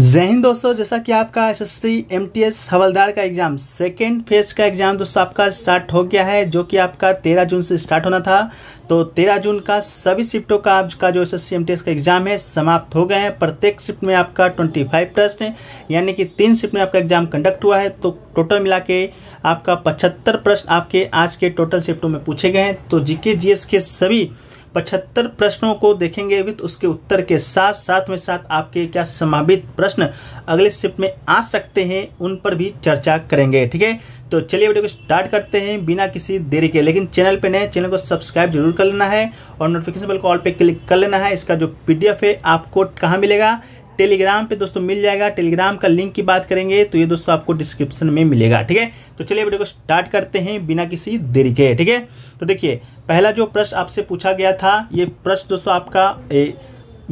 जय हिंद दोस्तों जैसा कि आपका S S C M T S हवलदार का एग्जाम सेकेंड फेज का एग्जाम दोस्तों आपका स्टार्ट हो गया है जो कि आपका तेरह जून से स्टार्ट होना था तो तेरह जून का सभी शिफ्टों का आपका जो S S C M T S का एग्जाम है समाप्त हो गए हैं प्रत्येक शिफ्ट में आपका ट्वेंटी फाइव प्रश्न यानी कि तीन शिफ्ट में आपका एग्जाम कंडक्ट हुआ है तो टोटल मिला के आपका पचहत्तर प्रश्न आपके आज के टोटल शिफ्टों में पूछे गए हैं तो जी के जी एस के सभी पचहत्तर प्रश्नों को देखेंगे विद उसके उत्तर के साथ साथ में साथ आपके क्या समावित प्रश्न अगले शिफ्ट में आ सकते हैं उन पर भी चर्चा करेंगे ठीक है तो चलिए वीडियो को स्टार्ट करते हैं बिना किसी देरी के लेकिन चैनल पे नए चैनल को सब्सक्राइब जरूर कर लेना है और नोटिफिकेशन बिल को ऑल क्लिक कर लेना है इसका जो पीडीएफ है आपको कहाँ मिलेगा टेलीग्राम पे दोस्तों मिल जाएगा टेलीग्राम का लिंक की बात करेंगे तो ये दोस्तों आपको डिस्क्रिप्शन में मिलेगा ठीक है तो चलिए वीडियो को स्टार्ट करते हैं बिना किसी देरी के ठीक है तो देखिए पहला जो प्रश्न आपसे पूछा गया था ये प्रश्न दोस्तों आपका ए,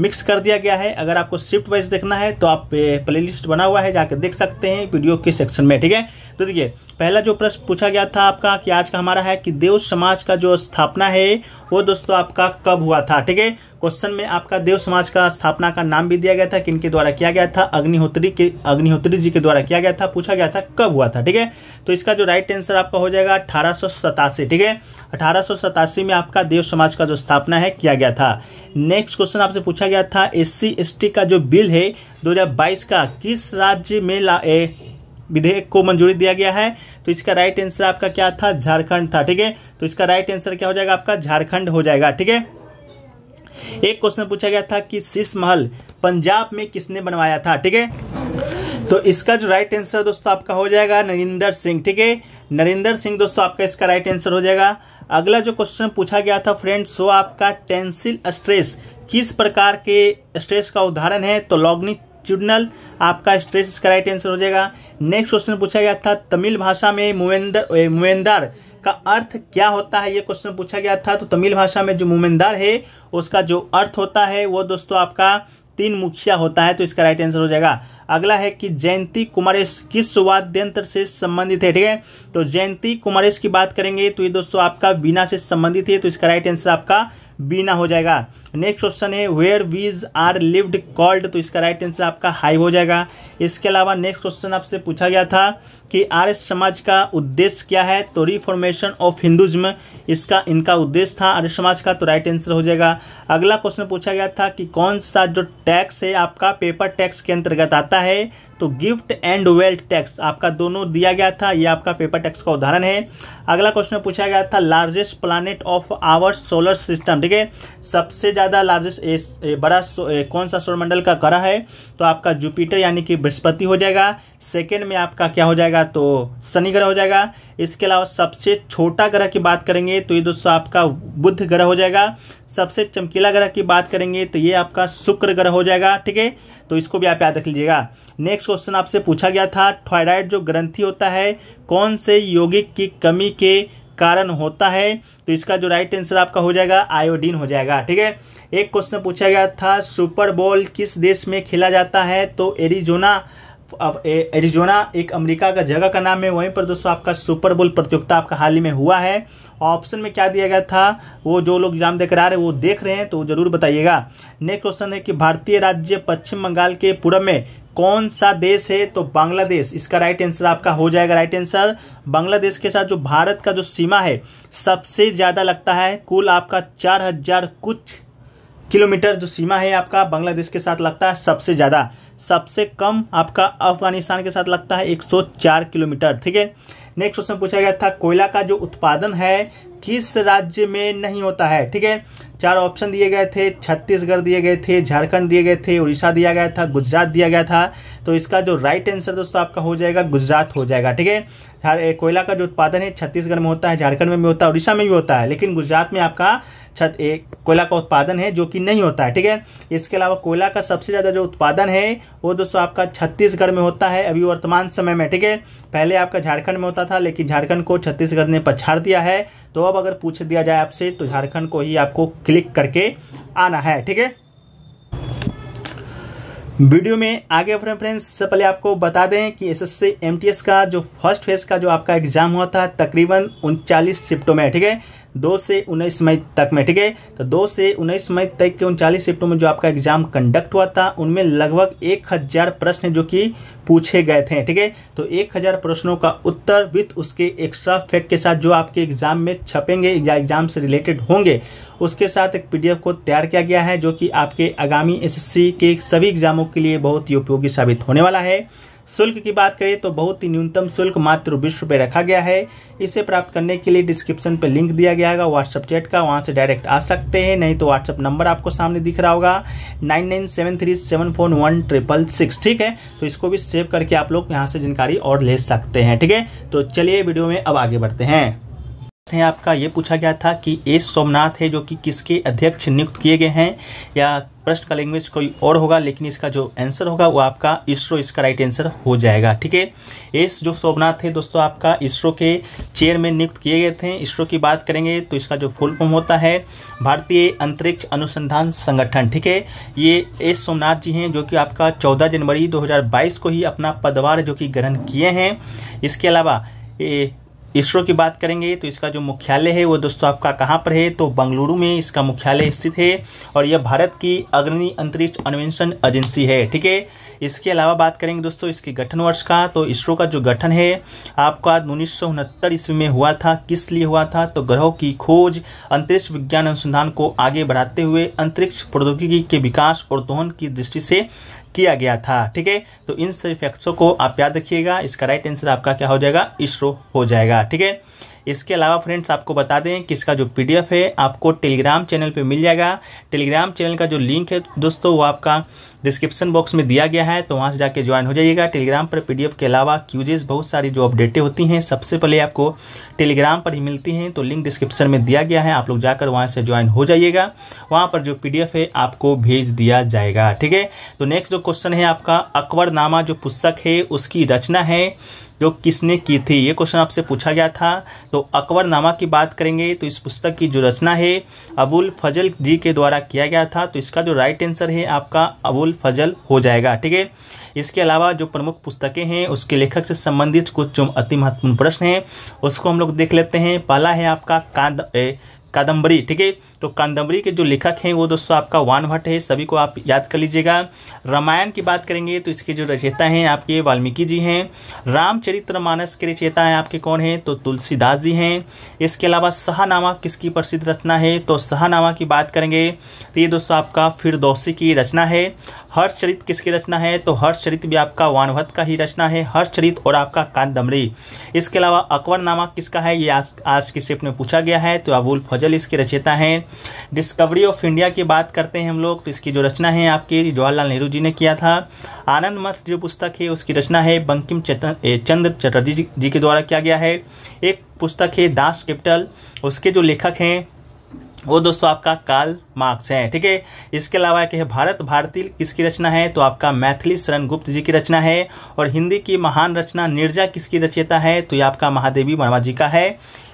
मिक्स कर दिया गया है अगर आपको शिफ्ट वाइज देखना है तो आप प्ले बना हुआ है जाकर देख सकते हैं वीडियो के सेक्शन में ठीक है तो देखिए पहला जो प्रश्न पूछा गया था आपका कि आज का हमारा है कि देव समाज का जो स्थापना है वो दोस्तों आपका कब हुआ था ठीक है क्वेश्चन में आपका देव समाज का स्थापना का नाम भी दिया गया था किनके द्वारा किया गया था अग्निहोत्री के अग्निहोत्री जी के द्वारा किया गया था पूछा गया था कब हुआ था ठीक है तो इसका जो राइट आंसर आपका हो जाएगा अठारह ठीक है अठारह में आपका देव समाज का जो स्थापना है किया गया था नेक्स्ट क्वेश्चन आपसे पूछा गया था एस सी का जो बिल है दो का किस राज्य में ला ए, विधेयक को मंजूरी दिया गया है तो इसका राइट आंसर आपका क्या था झारखंड था ठीक है तो इसका राइट आंसर क्या हो जाएगा आपका झारखंड हो जाएगा ठीक है एक क्वेश्चन पूछा गया था कि शीश महल पंजाब में किसने बनवाया था ठीक है तो इसका जो राइट आंसर दोस्तों आपका हो जाएगा नरिंदर सिंह ठीक है नरिंदर सिंह दोस्तों आपका इसका राइट आंसर हो जाएगा अगला जो क्वेश्चन पूछा गया था फ्रेंड्स वो आपका टेंसिल स्ट्रेस किस प्रकार के स्ट्रेस का उदाहरण है तो लॉग्नि चुडनल आपका स्ट्रेस इसका राइट आंसर हो जाएगा नेक्स्ट क्वेश्चन पूछा गया था तमिल भाषा में मुवेंदर मुवेंदर का अर्थ क्या होता है ये क्वेश्चन पूछा गया था तो तमिल भाषा में जो मुमेंदार है उसका जो अर्थ होता है वो दोस्तों आपका तीन मुखिया होता है तो इसका राइट आंसर हो जाएगा अगला है कि जयंती कुमारेश किस वाद्य यंत्र से संबंधित है ठीक है तो जयंती कुमारेश की बात करेंगे तो ये दोस्तों आपका बीना से संबंधित है तो इसका राइट आंसर आपका बीना हो जाएगा नेक्स्ट क्वेश्चन है वेयर वीज आर लिव्ड कॉल्ड तो इसका राइट आंसर आपका हाई हो जाएगा इसके अलावा नेक्स्ट क्वेश्चन आपसे पूछा गया था कि आर्य समाज का उद्देश्य क्या है तो रिफॉर्मेशन ऑफ हिंदुज्म इसका इनका उद्देश्य था आर्य समाज का तो राइट आंसर हो जाएगा अगला क्वेश्चन पूछा गया था कि कौन सा जो टैक्स है आपका पेपर टैक्स के अंतर्गत आता है तो गिफ्ट एंड वेल्थ टैक्स आपका दोनों दिया गया था ये आपका पेपर टैक्स का उदाहरण है अगला क्वेश्चन पूछा गया था largest planet of our solar system ठीक है सबसे ज़्यादा ज़्यादा लार्जेस्ट बड़ा कौन सा सौरमंडल का ग्रह है तो आपका जुपिटर यानी कि बृहस्पति हो जाएगा सेकेंड में आपका क्या हो जाएगा तो शनि ग्रह हो जाएगा इसके अलावा सबसे छोटा ग्रह की बात करेंगे तो ये दोस्तों आपका बुध ग्रह हो जाएगा सबसे चमकीला ग्रह की बात करेंगे तो ये आपका शुक्र ग्रह हो जाएगा ठीक है तो इसको भी आप याद रख लीजिएगा नेक्स्ट क्वेश्चन आपसे पूछा गया था थायराइड जो ग्रंथि होता है कौन से यौगिक की कमी के कारण होता है तो इसका जो राइट आंसर आपका हो जाएगा आयोडीन हो जाएगा ठीक है एक क्वेश्चन पूछा गया था सुपर बॉल किस देश में खेला जाता है तो एरिजोना एरिजोना एक अमेरिका का जगह का नाम है वहीं पर दोस्तों आपका सुपर बोल प्रतियोगिता आपका हाल ही में हुआ है ऑप्शन में क्या दिया गया था वो जो लोग एग्जाम देकर आ रहे हैं वो देख रहे हैं तो जरूर बताइएगा नेक्स्ट क्वेश्चन है कि भारतीय राज्य पश्चिम बंगाल के पूर्व में कौन सा देश है तो बांग्लादेश इसका राइट आंसर आपका हो जाएगा राइट आंसर बांग्लादेश के साथ जो भारत का जो सीमा है सबसे ज्यादा लगता है कुल आपका चार हजार कुछ किलोमीटर जो सीमा है आपका बांग्लादेश के साथ लगता है सबसे ज्यादा सबसे कम आपका अफगानिस्तान के साथ लगता है 104 किलोमीटर ठीक है नेक्स्ट क्वेश्चन पूछा गया था कोयला का जो उत्पादन है किस राज्य में नहीं होता है ठीक है चार ऑप्शन दिए गए थे छत्तीसगढ़ दिए गए थे झारखंड दिए गए थे उड़ीसा दिया गया था गुजरात दिया गया था तो इसका जो राइट आंसर दोस्तों आपका हो जाएगा गुजरात हो जाएगा ठीक है कोयला का जो उत्पादन है छत्तीसगढ़ में होता है झारखंड में भी होता है उड़ीसा में भी होता है लेकिन गुजरात में आपका छत एक कोयला का उत्पादन है जो कि नहीं होता है ठीक है इसके अलावा कोयला का सबसे ज़्यादा जो उत्पादन है वो दोस्तों आपका छत्तीसगढ़ में होता है अभी वर्तमान समय में ठीक है पहले आपका झारखंड में होता था लेकिन झारखंड को छत्तीसगढ़ ने पछाड़ दिया है तो अब अगर पूछ दिया जाए आपसे तो झारखंड को ही आपको क्लिक करके आना है ठीक है वीडियो में आगे अपने फ्रेंड्स सबसे पहले आपको बता दें कि एस एसएससी एमटीएस का जो फर्स्ट फेज का जो आपका एग्जाम हुआ था तकरीबन उनचालीस शिफ्टों में ठीक है दो से उन्नीस मई तक में ठीक है तो दो से उन्नीस मई तक के उनचालीस शिफ्टों में जो आपका एग्जाम कंडक्ट हुआ था उनमें लगभग एक हजार प्रश्न जो कि पूछे गए थे ठीक है तो एक हजार प्रश्नों का उत्तर विथ उसके एक्स्ट्रा फैक्ट के साथ जो आपके एग्जाम में छपेंगे या एग्जाम से रिलेटेड होंगे उसके साथ एक पीडीएफ को तैयार किया गया है जो कि आपके आगामी एस के सभी एग्जामों के लिए बहुत ही उपयोगी साबित होने वाला है शुल्क की बात करें तो बहुत ही न्यूनतम शुल्क मात्र बीस रुपये रखा गया है इसे प्राप्त करने के लिए डिस्क्रिप्शन पर लिंक दिया गया है व्हाट्सअप चैट का वहाँ से डायरेक्ट आ सकते हैं नहीं तो व्हाट्सअप नंबर आपको सामने दिख रहा होगा nine nine seven three seven four one triple six ठीक है तो इसको भी सेव करके आप लोग यहाँ से जानकारी और ले सकते हैं ठीक है तो चलिए वीडियो में अब आगे बढ़ते हैं है आपका ये पूछा गया था कि एस सोमनाथ है जो कि किसके अध्यक्ष नियुक्त किए गए हैं या प्रश्न का लैंग्वेज कोई और होगा लेकिन इसका जो आंसर होगा वो आपका इसरो इसका राइट आंसर हो जाएगा ठीक है एस जो सोमनाथ है दोस्तों आपका इसरो के चेयरमैन नियुक्त किए गए थे इसरो की बात करेंगे तो इसका जो फुल फॉर्म होता है भारतीय अंतरिक्ष अनुसंधान संगठन ठीक है ये एस सोमनाथ जी हैं जो कि आपका चौदह जनवरी दो को ही अपना पदवार जो कि ग्रहण किए हैं इसके अलावा इसरो की बात करेंगे तो इसका जो मुख्यालय है वो दोस्तों आपका कहाँ पर है तो बंगलुरु में इसका मुख्यालय स्थित है और यह भारत की अग्रणी अंतरिक्ष अन्वेषण एजेंसी है ठीक है इसके अलावा बात करेंगे दोस्तों इसके गठन वर्ष का तो इसरो का जो गठन है आपका उन्नीस ईस्वी में हुआ था किस लिए हुआ था तो ग्रहों की खोज अंतरिक्ष विज्ञान अनुसंधान को आगे बढ़ाते हुए अंतरिक्ष प्रौद्योगिकी के विकास और दोहन की दृष्टि से किया गया था ठीक है तो इन सभी फैक्ट्सों को आप याद रखिएगा इसका राइट आंसर आपका क्या हो जाएगा इसरो हो जाएगा ठीक है इसके अलावा फ्रेंड्स आपको बता दें कि इसका जो पीडीएफ है आपको टेलीग्राम चैनल पे मिल जाएगा टेलीग्राम चैनल का जो लिंक है दोस्तों वो आपका डिस्क्रिप्शन बॉक्स में दिया गया है तो वहाँ से जाके ज्वाइन हो जाइएगा टेलीग्राम पर पीडीएफ के अलावा क्यूजेस बहुत सारी जो अपडेटें होती हैं सबसे पहले आपको टेलीग्राम पर ही मिलती हैं तो लिंक डिस्क्रिप्शन में दिया गया है आप लोग जाकर वहाँ से ज्वाइन हो जाइएगा वहाँ पर जो पी है आपको भेज दिया जाएगा ठीक है तो नेक्स्ट जो क्वेश्चन है आपका अकबरनामा जो पुस्तक है उसकी रचना है जो किसने की थी ये क्वेश्चन आपसे पूछा गया था तो अकबरनामा की बात करेंगे तो इस पुस्तक की जो रचना है अबुल फजल जी के द्वारा किया गया था तो इसका जो राइट आंसर है आपका अबुल उल फजल हो जाएगा ठीक है इसके अलावा जो प्रमुख पुस्तकें हैं उसके लेखक से संबंधित कुछ जो अति महत्वपूर्ण प्रश्न हैं उसको हम लोग देख लेते हैं पहला है आपका कांद ए, कादम्बरी ठीक है तो कादम्बरी के जो लेखक हैं वो दोस्तों आपका वान भट्ट है सभी को आप याद कर लीजिएगा रामायण की बात करेंगे तो इसके जो रचयिता हैं आपके वाल्मीकि जी हैं रामचरित्र मानस के रचयिता हैं आपके कौन हैं तो तुलसीदास जी हैं इसके अलावा सहानामा किसकी प्रसिद्ध रचना है तो सहानामा की बात करेंगे तो ये दोस्तों आपका फिर की रचना है हर्षचरित किसकी रचना है तो हर्षचरित भी आपका वानभत का ही रचना है हर्षचरित और आपका कांदमरी इसके अलावा अकबर नामा किसका है ये आज आज के सेप में पूछा गया है तो अबुल फजल इसकी रचयता है डिस्कवरी ऑफ इंडिया की बात करते हैं हम लोग तो इसकी जो रचना है आपकी जवाहरलाल नेहरू जी ने किया था आनंद मठ जो पुस्तक है उसकी रचना है बंकिम चंद्र चटर्जी जी के द्वारा किया गया है एक पुस्तक है दास कैपिटल उसके जो लेखक हैं वो दोस्तों आपका काल मार्क्स है ठीक है इसके अलावा एक है भारत भारती किसकी रचना है तो आपका मैथिली शरण गुप्त जी की रचना है और हिंदी की महान रचना निर्जा किसकी रचयिता है तो ये आपका महादेवी वर्मा जी का है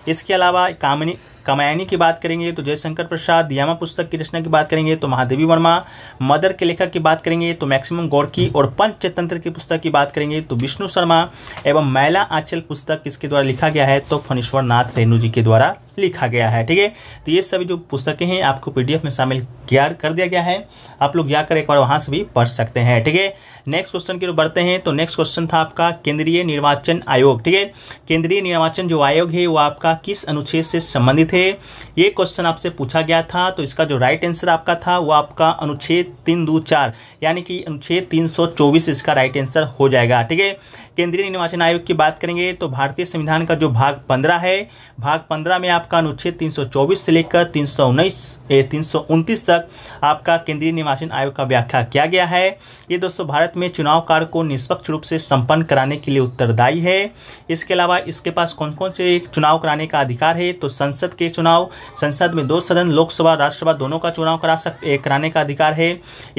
इसके अलावा कामिनी कमायनी की बात करेंगे तो जयशंकर प्रसाद यामा पुस्तक की रचना की बात करेंगे तो महादेवी वर्मा मदर के लेखक की बात करेंगे तो मैक्सिमम गोड़की और पंचतंत्र की पुस्तक की बात करेंगे तो विष्णु शर्मा एवं मैला आंचल पुस्तक किसके द्वारा लिखा गया है तो फणीश्वर नाथ रेणु जी के द्वारा लिखा गया है ठीक है तो ये सभी जो पुस्तकें हैं आपको पीडीएफ में शामिल किया कर दिया गया है आप लोग जाकर एक बार वहां से भी पढ़ सकते हैं ठीक है नेक्स्ट क्वेश्चन की ओर बढ़ते हैं तो नेक्स्ट क्वेश्चन था आपका केंद्रीय निर्वाचन आयोग ठीक है केंद्रीय निर्वाचन जो आयोग है वो आपका किस अनुच्छेद से संबंधित है ये क्वेश्चन आपसे पूछा गया था तो इसका जो राइट आंसर आपका था वो आपका अनुच्छेद तीन दो चार यानी कि अनुच्छेद तीन इसका राइट आंसर हो जाएगा ठीक है केंद्रीय निर्वाचन आयोग की बात करेंगे तो भारतीय संविधान का जो भाग पंद्रह है भाग पंद्रह में आपका अनुच्छेद 324 से लेकर तीन सौ उन्नीस तक आपका केंद्रीय निर्वाचन आयोग का व्याख्या किया गया है ये दोस्तों भारत में चुनाव कार्य को निष्पक्ष रूप से संपन्न कराने के लिए उत्तरदायी है इसके अलावा इसके पास कौन कौन से चुनाव कराने का अधिकार है तो संसद के चुनाव संसद में दो सदन लोकसभा राज्यसभा दोनों का चुनाव करा सक कराने का अधिकार है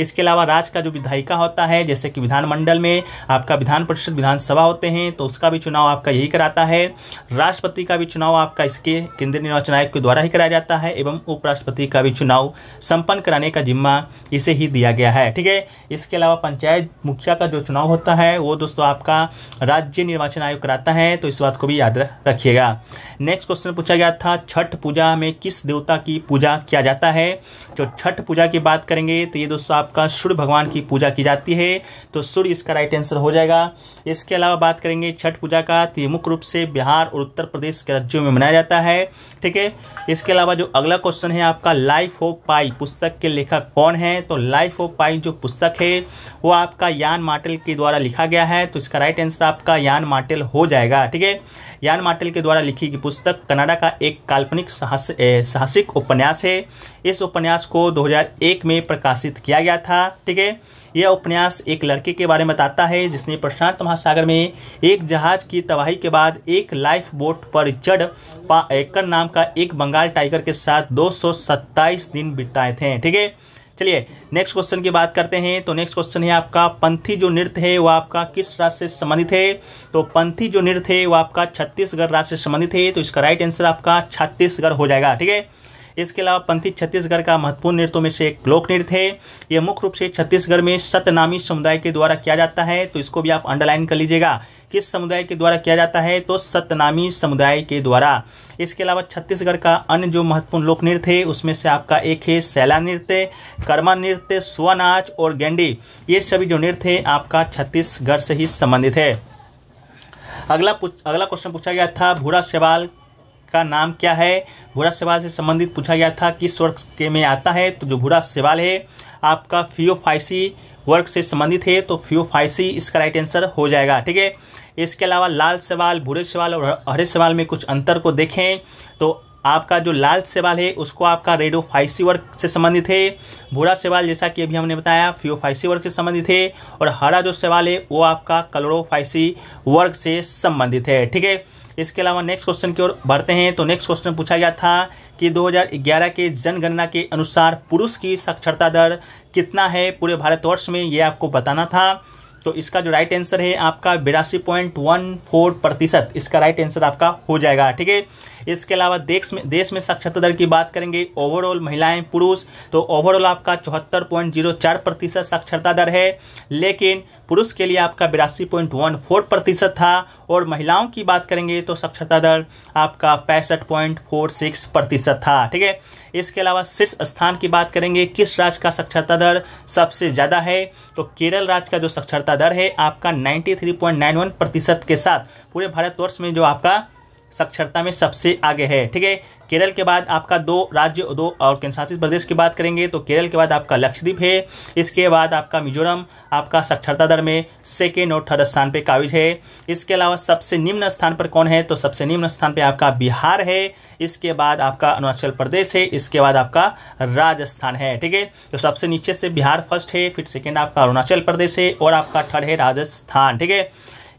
इसके अलावा राज्य का जो विधायिका होता है जैसे कि विधानमंडल में आपका विधान परिषद विधान विधानसभा होते हैं तो उसका भी चुनाव आपका यही कराता है राष्ट्रपति का भी चुनाव आपका इसके केंद्रीय निर्वाचन आयोग के द्वारा ही कराया जाता है एवं उपराष्ट्रपति का भी चुनाव संपन्न कराने का जिम्मा इसे ही दिया गया है ठीक है इसके अलावा पंचायत मुखिया का जो चुनाव होता है वो दोस्तों आपका राज्य निर्वाचन आयोग कराता है तो इस बात को भी याद रखिएगा नेक्स्ट क्वेश्चन पूछा गया था छठ पूजा में किस देवता की पूजा किया जाता है जो तो छठ पूजा की बात करेंगे तो ये दोस्तों आपका सूर्य भगवान की पूजा की जाती है तो सूर्य इसका राइट आंसर हो जाएगा इसके इसके अलावा बात करेंगे छठ पूजा का तो मुख्य रूप से बिहार और उत्तर प्रदेश के राज्यों में मनाया जाता है ठीक है इसके अलावा जो अगला क्वेश्चन है आपका लाइफ ऑफ पाई पुस्तक के लेखक कौन है तो लाइफ ऑफ पाई जो पुस्तक है वो आपका यान मार्टेल के द्वारा लिखा गया है तो इसका राइट आंसर आपका यान मार्टेल हो जाएगा ठीक है यान मार्टेल के द्वारा लिखी गई पुस्तक कनाडा का एक काल्पनिक साहसिक उपन्यास है इस उपन्यास को दो में प्रकाशित किया गया था ठीक है यह उपन्यास एक लड़के के बारे में बताता है जिसने प्रशांत महासागर में एक जहाज की तबाही के बाद एक लाइफ बोट पर जड पा नाम का एक बंगाल टाइगर के साथ दो दिन बिताए थे ठीक है चलिए नेक्स्ट क्वेश्चन की बात करते हैं तो नेक्स्ट क्वेश्चन है आपका पंथी जो नृत्य है वो आपका किस राज्य से संबंधित है तो पंथी जो नृत्य है वो आपका छत्तीसगढ़ राज्य से संबंधित है तो इसका राइट आंसर आपका छत्तीसगढ़ हो जाएगा ठीक है इसके अलावा पंथी छत्तीसगढ़ का महत्वपूर्ण नृत्यों में से एक लोक नृत्य है यह मुख्य रूप से छत्तीसगढ़ में सतनामी समुदाय के द्वारा किया जाता है तो इसको भी आप अंडरलाइन कर लीजिएगा किस समुदाय के द्वारा किया जाता है तो सतनामी समुदाय के द्वारा इसके अलावा छत्तीसगढ़ का अन्य जो महत्वपूर्ण लोक नृत्य है उसमें से आपका एक है सैला नृत्य कर्मा नृत्य स्वनाच और गेंडी ये सभी जो नृत्य है आपका छत्तीसगढ़ से ही संबंधित है अगला अगला क्वेश्चन पूछा गया था भूरा सेवाल का नाम क्या है भूरा सेवाल से संबंधित पूछा गया था किस वर्ग के में आता है तो जो भूरा सेवाल है आपका फियोफाइसी वर्ग से संबंधित है तो फियोफाइसी इसका राइट आंसर हो जाएगा ठीक है इसके अलावा लाल सवाल भूरे सवाल और हरे सवाल में कुछ अंतर को देखें तो आपका जो लाल सेवाल है उसको आपका रेडोफाइसी वर्ग से संबंधित है भूरा सेवाल जैसा कि अभी हमने बताया फ्योफाइसी वर्ग से संबंधित है और हरा जो सवाल है वो आपका कलोरोफाइसी वर्ग से संबंधित है ठीक है इसके अलावा नेक्स्ट क्वेश्चन की ओर बढ़ते हैं तो नेक्स्ट क्वेश्चन पूछा गया था कि 2011 के जनगणना के अनुसार पुरुष की साक्षरता दर कितना है पूरे भारतवर्ष में ये आपको बताना था तो इसका जो राइट आंसर है आपका बिरासी पॉइंट वन फोर प्रतिशत इसका राइट आंसर आपका हो जाएगा ठीक है इसके अलावा देश में देश में साक्षरता दर की बात करेंगे ओवरऑल महिलाएं पुरुष तो ओवरऑल आपका चौहत्तर पॉइंट जीरो चार प्रतिशत साक्षरता दर है लेकिन पुरुष के लिए आपका बिरासी पॉइंट वन फोर प्रतिशत था और महिलाओं की बात करेंगे तो साक्षरता दर आपका पैंसठ पॉइंट फोर सिक्स प्रतिशत था ठीक है इसके अलावा शीर्ष स्थान की बात करेंगे किस राज्य का साक्षरता दर सबसे ज़्यादा है तो केरल राज्य का जो साक्षरता दर है आपका ninety three point nine one प्रतिशत के साथ पूरे भारतवर्ष में जो आपका साक्षरता में सबसे आगे है ठीक है केरल के बाद आपका दो राज्य दो और केंद्रशासित प्रदेश की बात करेंगे तो केरल के बाद आपका लक्षद्वीप है इसके बाद आपका मिजोरम आपका साक्षरता दर में सेकेंड और थर्ड स्थान पर काबिज है इसके अलावा सबसे निम्न स्थान पर कौन है तो सबसे निम्न स्थान पर आपका बिहार है इसके बाद आपका अरुणाचल प्रदेश है इसके बाद आपका राजस्थान है ठीक है तो सबसे नीचे से बिहार फर्स्ट है फिर सेकेंड आपका अरुणाचल प्रदेश है और आपका थर्ड है राजस्थान ठीक है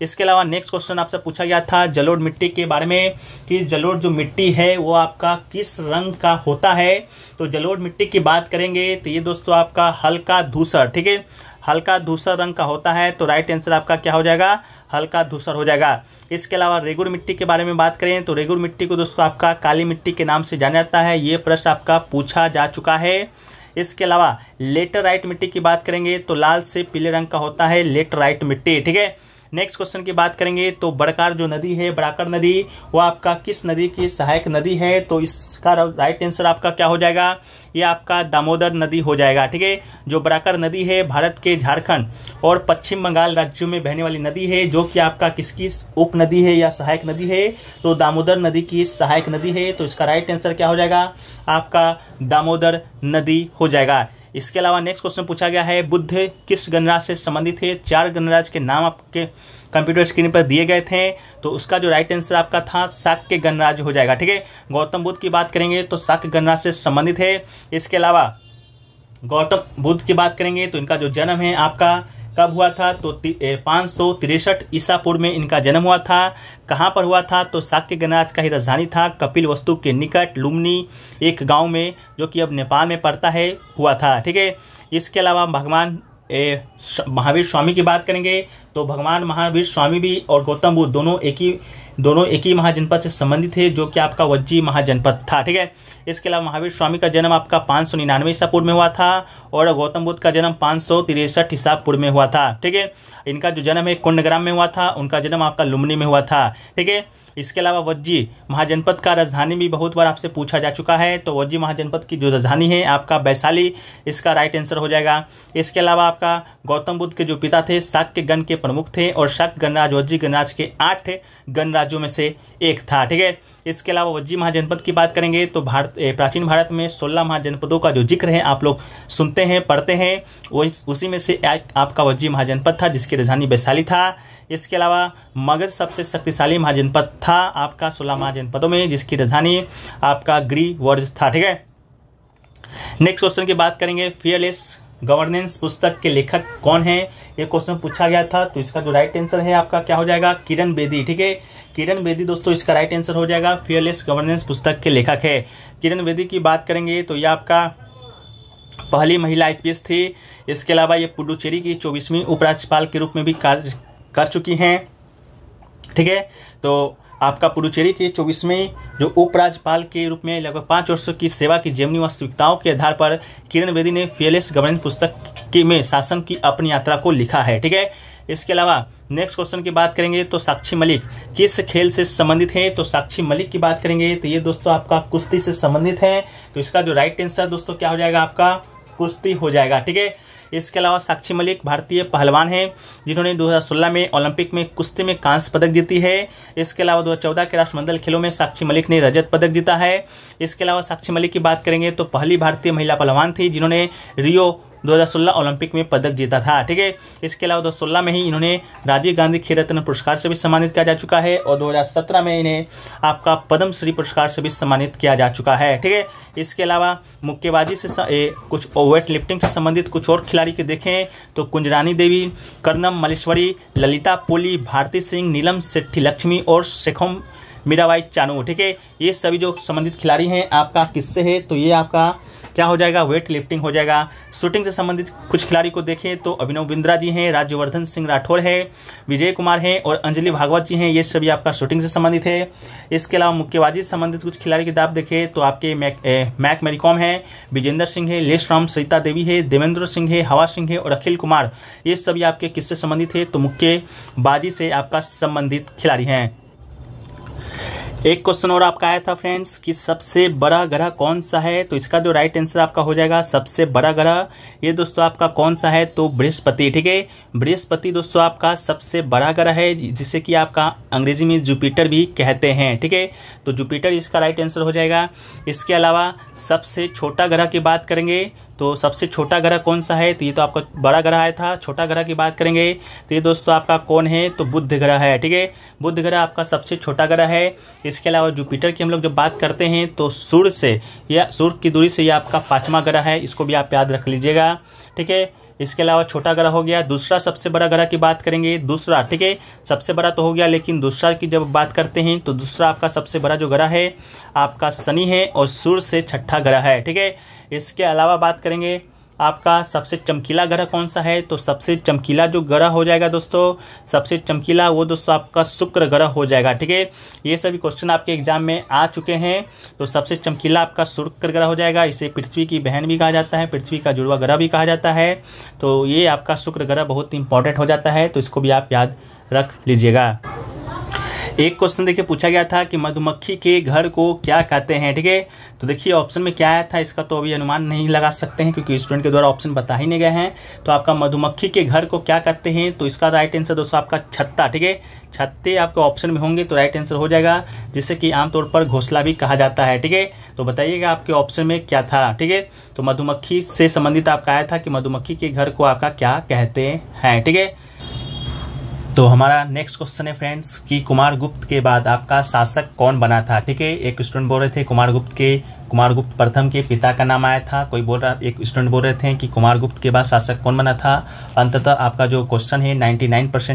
इसके अलावा नेक्स्ट क्वेश्चन आपसे पूछा गया था जलोड़ मिट्टी के बारे में कि जलोड़ जो मिट्टी है वो आपका किस रंग का होता है तो जलोड़ मिट्टी की बात करेंगे तो ये दोस्तों आपका हल्का धूसर ठीक है हल्का धूसर रंग का होता है तो राइट आंसर आपका क्या हो जाएगा हल्का धूसर हो जाएगा इसके अलावा रेगुर मिट्टी के बारे में बात करें तो रेगुर मिट्टी को दोस्तों आपका काली मिट्टी के नाम से जाना जाता है ये प्रश्न आपका पूछा जा चुका है इसके अलावा लेटर राइट मिट्टी की बात करेंगे तो लाल से पीले रंग का होता है लेटर राइट मिट्टी ठीक है नेक्स्ट क्वेश्चन की बात करेंगे तो बड़कार जो नदी है बड़ाकर नदी वह आपका किस नदी की सहायक नदी है तो इसका राइट आंसर आपका क्या हो जाएगा ये आपका दामोदर नदी हो जाएगा ठीक है जो बड़ाकर नदी है भारत के झारखंड और पश्चिम बंगाल राज्यों में बहने वाली नदी है जो कि आपका किसकी उप नदी है या सहायक नदी है तो दामोदर नदी की सहायक नदी है तो इसका राइट आंसर क्या हो जाएगा आपका दामोदर नदी हो जाएगा इसके अलावा नेक्स्ट क्वेश्चन पूछा गया है बुद्ध किस गणराज से संबंधित है चार गणराज के नाम आपके कंप्यूटर स्क्रीन पर दिए गए थे तो उसका जो राइट आंसर आपका था शाक्य गणराज हो जाएगा ठीक है गौतम बुद्ध की बात करेंगे तो शाक्य गणराज से संबंधित है इसके अलावा गौतम बुद्ध की बात करेंगे तो इनका जो जन्म है आपका कब हुआ था तो पांच सौ तिरसठ ईसापुर में इनका जन्म हुआ था कहाँ पर हुआ था तो शाक्य गणराज का ही राजधानी था कपिल वस्तु के निकट लुमनी एक गांव में जो कि अब नेपाल में पड़ता है हुआ था ठीक है इसके अलावा भगवान महावीर स्वामी की बात करेंगे तो भगवान महावीर स्वामी भी और गौतम बुद्ध दोनों एक ही दोनों एक ही महाजनपद से संबंधित थे जो कि आपका वज्जी महाजनपद था ठीक है इसके अलावा महावीर स्वामी का जन्म आपका पाँच सौ निन्यानवे ईसा पूर्व में हुआ था और गौतम बुद्ध का जन्म पाँच सौ तिरसठ ईसा पूर्व में हुआ था ठीक है इनका जो जन्म है कुंडग्राम में हुआ था उनका जन्म आपका लुमनी में हुआ था ठीक है इसके अलावा वज्जी महाजनपद का राजधानी भी बहुत बार आपसे पूछा जा चुका है तो वज्जी महाजनपद की जो राजधानी है आपका वैशाली इसका राइट आंसर हो जाएगा इसके अलावा आपका गौतम बुद्ध के जो पिता थे शाक्य गण के प्रमुख थे और शक गणराज वज्जी गणराज के आठ गणराज्यों में से एक था ठीक है इसके अलावा वज्जी महाजनपद की बात करेंगे तो भारत प्राचीन भारत में सोलह महाजनपदों का जो जिक्र है आप लोग सुनते हैं पढ़ते हैं वो उसी में से आपका वज्जी महाजनपद था जिसकी राजधानी वैशाली था इसके अलावा मगध सबसे शक्तिशाली महाजनपद था आपका सोलह महाजनपदों में जिसकी राजधानी आपका गृहवर्ज था ठीक है नेक्स्ट क्वेश्चन की बात करेंगे फियरलेस गवर्नेंस पुस्तक के लेखक कौन है ये क्वेश्चन पूछा गया था तो इसका जो राइट आंसर है आपका क्या हो जाएगा किरण बेदी ठीक है किरण बेदी दोस्तों इसका राइट आंसर हो जाएगा फियरलेस गवर्नेंस पुस्तक के लेखक है किरण बेदी की बात करेंगे तो यह आपका पहली महिला आईपीएस थी इसके अलावा ये पुडुचेरी की चौबीसवीं उपराज्यपाल के रूप में भी कार्य कर चुकी हैं ठीक है तो आपका पुडुचेरी के चौबीसवें जो उपराज्यपाल के रूप में लगभग पाँच वर्षों की सेवा की जीवनी वास्तविकताओं के आधार पर किरण बेदी ने फेलेस गवर्नेंस पुस्तक के में शासन की अपनी यात्रा को लिखा है ठीक है इसके अलावा नेक्स्ट क्वेश्चन की बात करेंगे तो साक्षी मलिक किस खेल से संबंधित है तो साक्षी मलिक की बात करेंगे तो ये दोस्तों आपका कुश्ती से संबंधित है तो इसका जो राइट आंसर दोस्तों क्या हो जाएगा आपका कुश्ती हो जाएगा ठीक है इसके अलावा साक्षी मलिक भारतीय पहलवान हैं जिन्होंने 2016 में ओलंपिक में कुश्ती में कांस्य पदक जीती है इसके अलावा 2014 के राष्ट्रमंडल खेलों में साक्षी मलिक ने रजत पदक जीता है इसके अलावा साक्षी मलिक की बात करेंगे तो पहली भारतीय महिला पहलवान थी जिन्होंने रियो 2016 ओलंपिक में पदक जीता था ठीक है इसके अलावा 2016 में ही इन्होंने राजीव गांधी खेल रत्न पुरस्कार से भी सम्मानित किया जा चुका है और 2017 में इन्हें आपका पद्मश्री पुरस्कार से भी सम्मानित किया जा चुका है ठीक है इसके अलावा मुक्केबाजी से ए, कुछ वेट लिफ्टिंग से संबंधित कुछ और खिलाड़ी के देखें तो कुंजरानी देवी कर्णम मलेश्वरी ललिता पोली भारती सिंह नीलम सेट्ठी लक्ष्मी और शेखम मीराबाई चानू ठीक है ये सभी जो संबंधित खिलाड़ी हैं आपका किससे है तो ये आपका क्या हो जाएगा वेट लिफ्टिंग हो जाएगा शूटिंग से संबंधित कुछ खिलाड़ी को देखें तो अभिनव बिंद्रा जी हैं राज्यवर्धन सिंह राठौर है विजय कुमार हैं और अंजलि भागवत जी हैं ये सभी आपका शूटिंग से संबंधित है इसके अलावा मुक्केबाजी से संबंधित कुछ खिलाड़ी की आप देखें तो आपके मैक मैरीकॉम है विजेंद्र सिंह है लेस राम सरिता देवी है देवेंद्र सिंह है हवा सिंह है और अखिल कुमार ये सभी आपके किससे संबंधित है तो मुक्केबाजी से आपका संबंधित खिलाड़ी हैं एक क्वेश्चन और आपका आया था फ्रेंड्स कि सबसे बड़ा ग्रह कौन सा है तो इसका जो राइट आंसर आपका हो जाएगा सबसे बड़ा ग्रह ये दोस्तों आपका कौन सा है तो बृहस्पति ठीक है बृहस्पति दोस्तों आपका सबसे बड़ा ग्रह है जिसे कि आपका अंग्रेजी में जुपिटर भी कहते हैं ठीक है तो जुपिटर इसका राइट आंसर हो जाएगा इसके अलावा सबसे छोटा ग्रह की बात करेंगे तो सबसे छोटा ग्रह कौन सा है तो ये तो आपका बड़ा ग्रह आया था छोटा ग्रह की बात करेंगे तो ये दोस्तों आपका कौन है तो बुद्ध ग्रह है ठीक है बुद्ध ग्रह आपका सबसे छोटा ग्रह है इसके अलावा जुपिटर की हम लोग जब बात करते हैं तो सूर्य से या सूर्य की दूरी से यह आपका पांचवा ग्रह है इसको भी आप याद रख लीजिएगा ठीक है इसके अलावा छोटा ग्रह हो गया दूसरा सबसे बड़ा ग्रह की बात करेंगे दूसरा ठीक है सबसे बड़ा तो हो गया लेकिन दूसरा की जब बात करते हैं तो दूसरा आपका सबसे बड़ा जो ग्रह है आपका शनि है और सूर्य से छठा ग्रह है ठीक है इसके अलावा बात करेंगे आपका सबसे चमकीला ग्रह कौन सा है तो सबसे चमकीला जो ग्रह हो जाएगा दोस्तों सबसे चमकीला वो दोस्तों आपका शुक्र ग्रह हो जाएगा ठीक है ये सभी क्वेश्चन आपके एग्जाम में आ चुके हैं तो सबसे चमकीला आपका शुक्र ग्रह हो जाएगा इसे पृथ्वी की बहन भी कहा जाता है पृथ्वी का जुड़वा ग्रह भी कहा जाता है तो ये आपका शुक्र ग्रह बहुत इंपॉर्टेंट हो जाता है तो इसको भी आप याद रख लीजिएगा एक क्वेश्चन देखिए पूछा गया था कि मधुमक्खी के घर को क्या कहते हैं ठीक है तो देखिए ऑप्शन में क्या आया था इसका तो अभी अनुमान नहीं लगा सकते हैं क्योंकि स्टूडेंट के द्वारा ऑप्शन बता ही नहीं गए हैं तो आपका मधुमक्खी के घर को क्या कहते हैं तो इसका राइट आंसर दोस्तों आपका छत्ता ठीक है छत्ते आपके ऑप्शन में होंगे तो राइट आंसर हो जाएगा जिससे कि आमतौर पर घोसला भी कहा जाता है ठीक है तो बताइएगा आपके ऑप्शन में क्या था ठीक है तो मधुमक्खी से संबंधित आपका आया था कि मधुमक्खी के घर को आपका क्या कहते हैं ठीक है थीके? तो हमारा नेक्स्ट क्वेश्चन है फ्रेंड्स कि कुमार गुप्त के बाद आपका शासक कौन बना था ठीक है एक स्टूडेंट बोल रहे थे कुमार गुप्त के कुमार गुप्त प्रथम के पिता का नाम आया था कोई बोल रहा एक स्टूडेंट बोल रहे थे कि कुमार गुप्त के बाद शासक कौन बना था अंततः आपका जो क्वेश्चन है नाइन्टी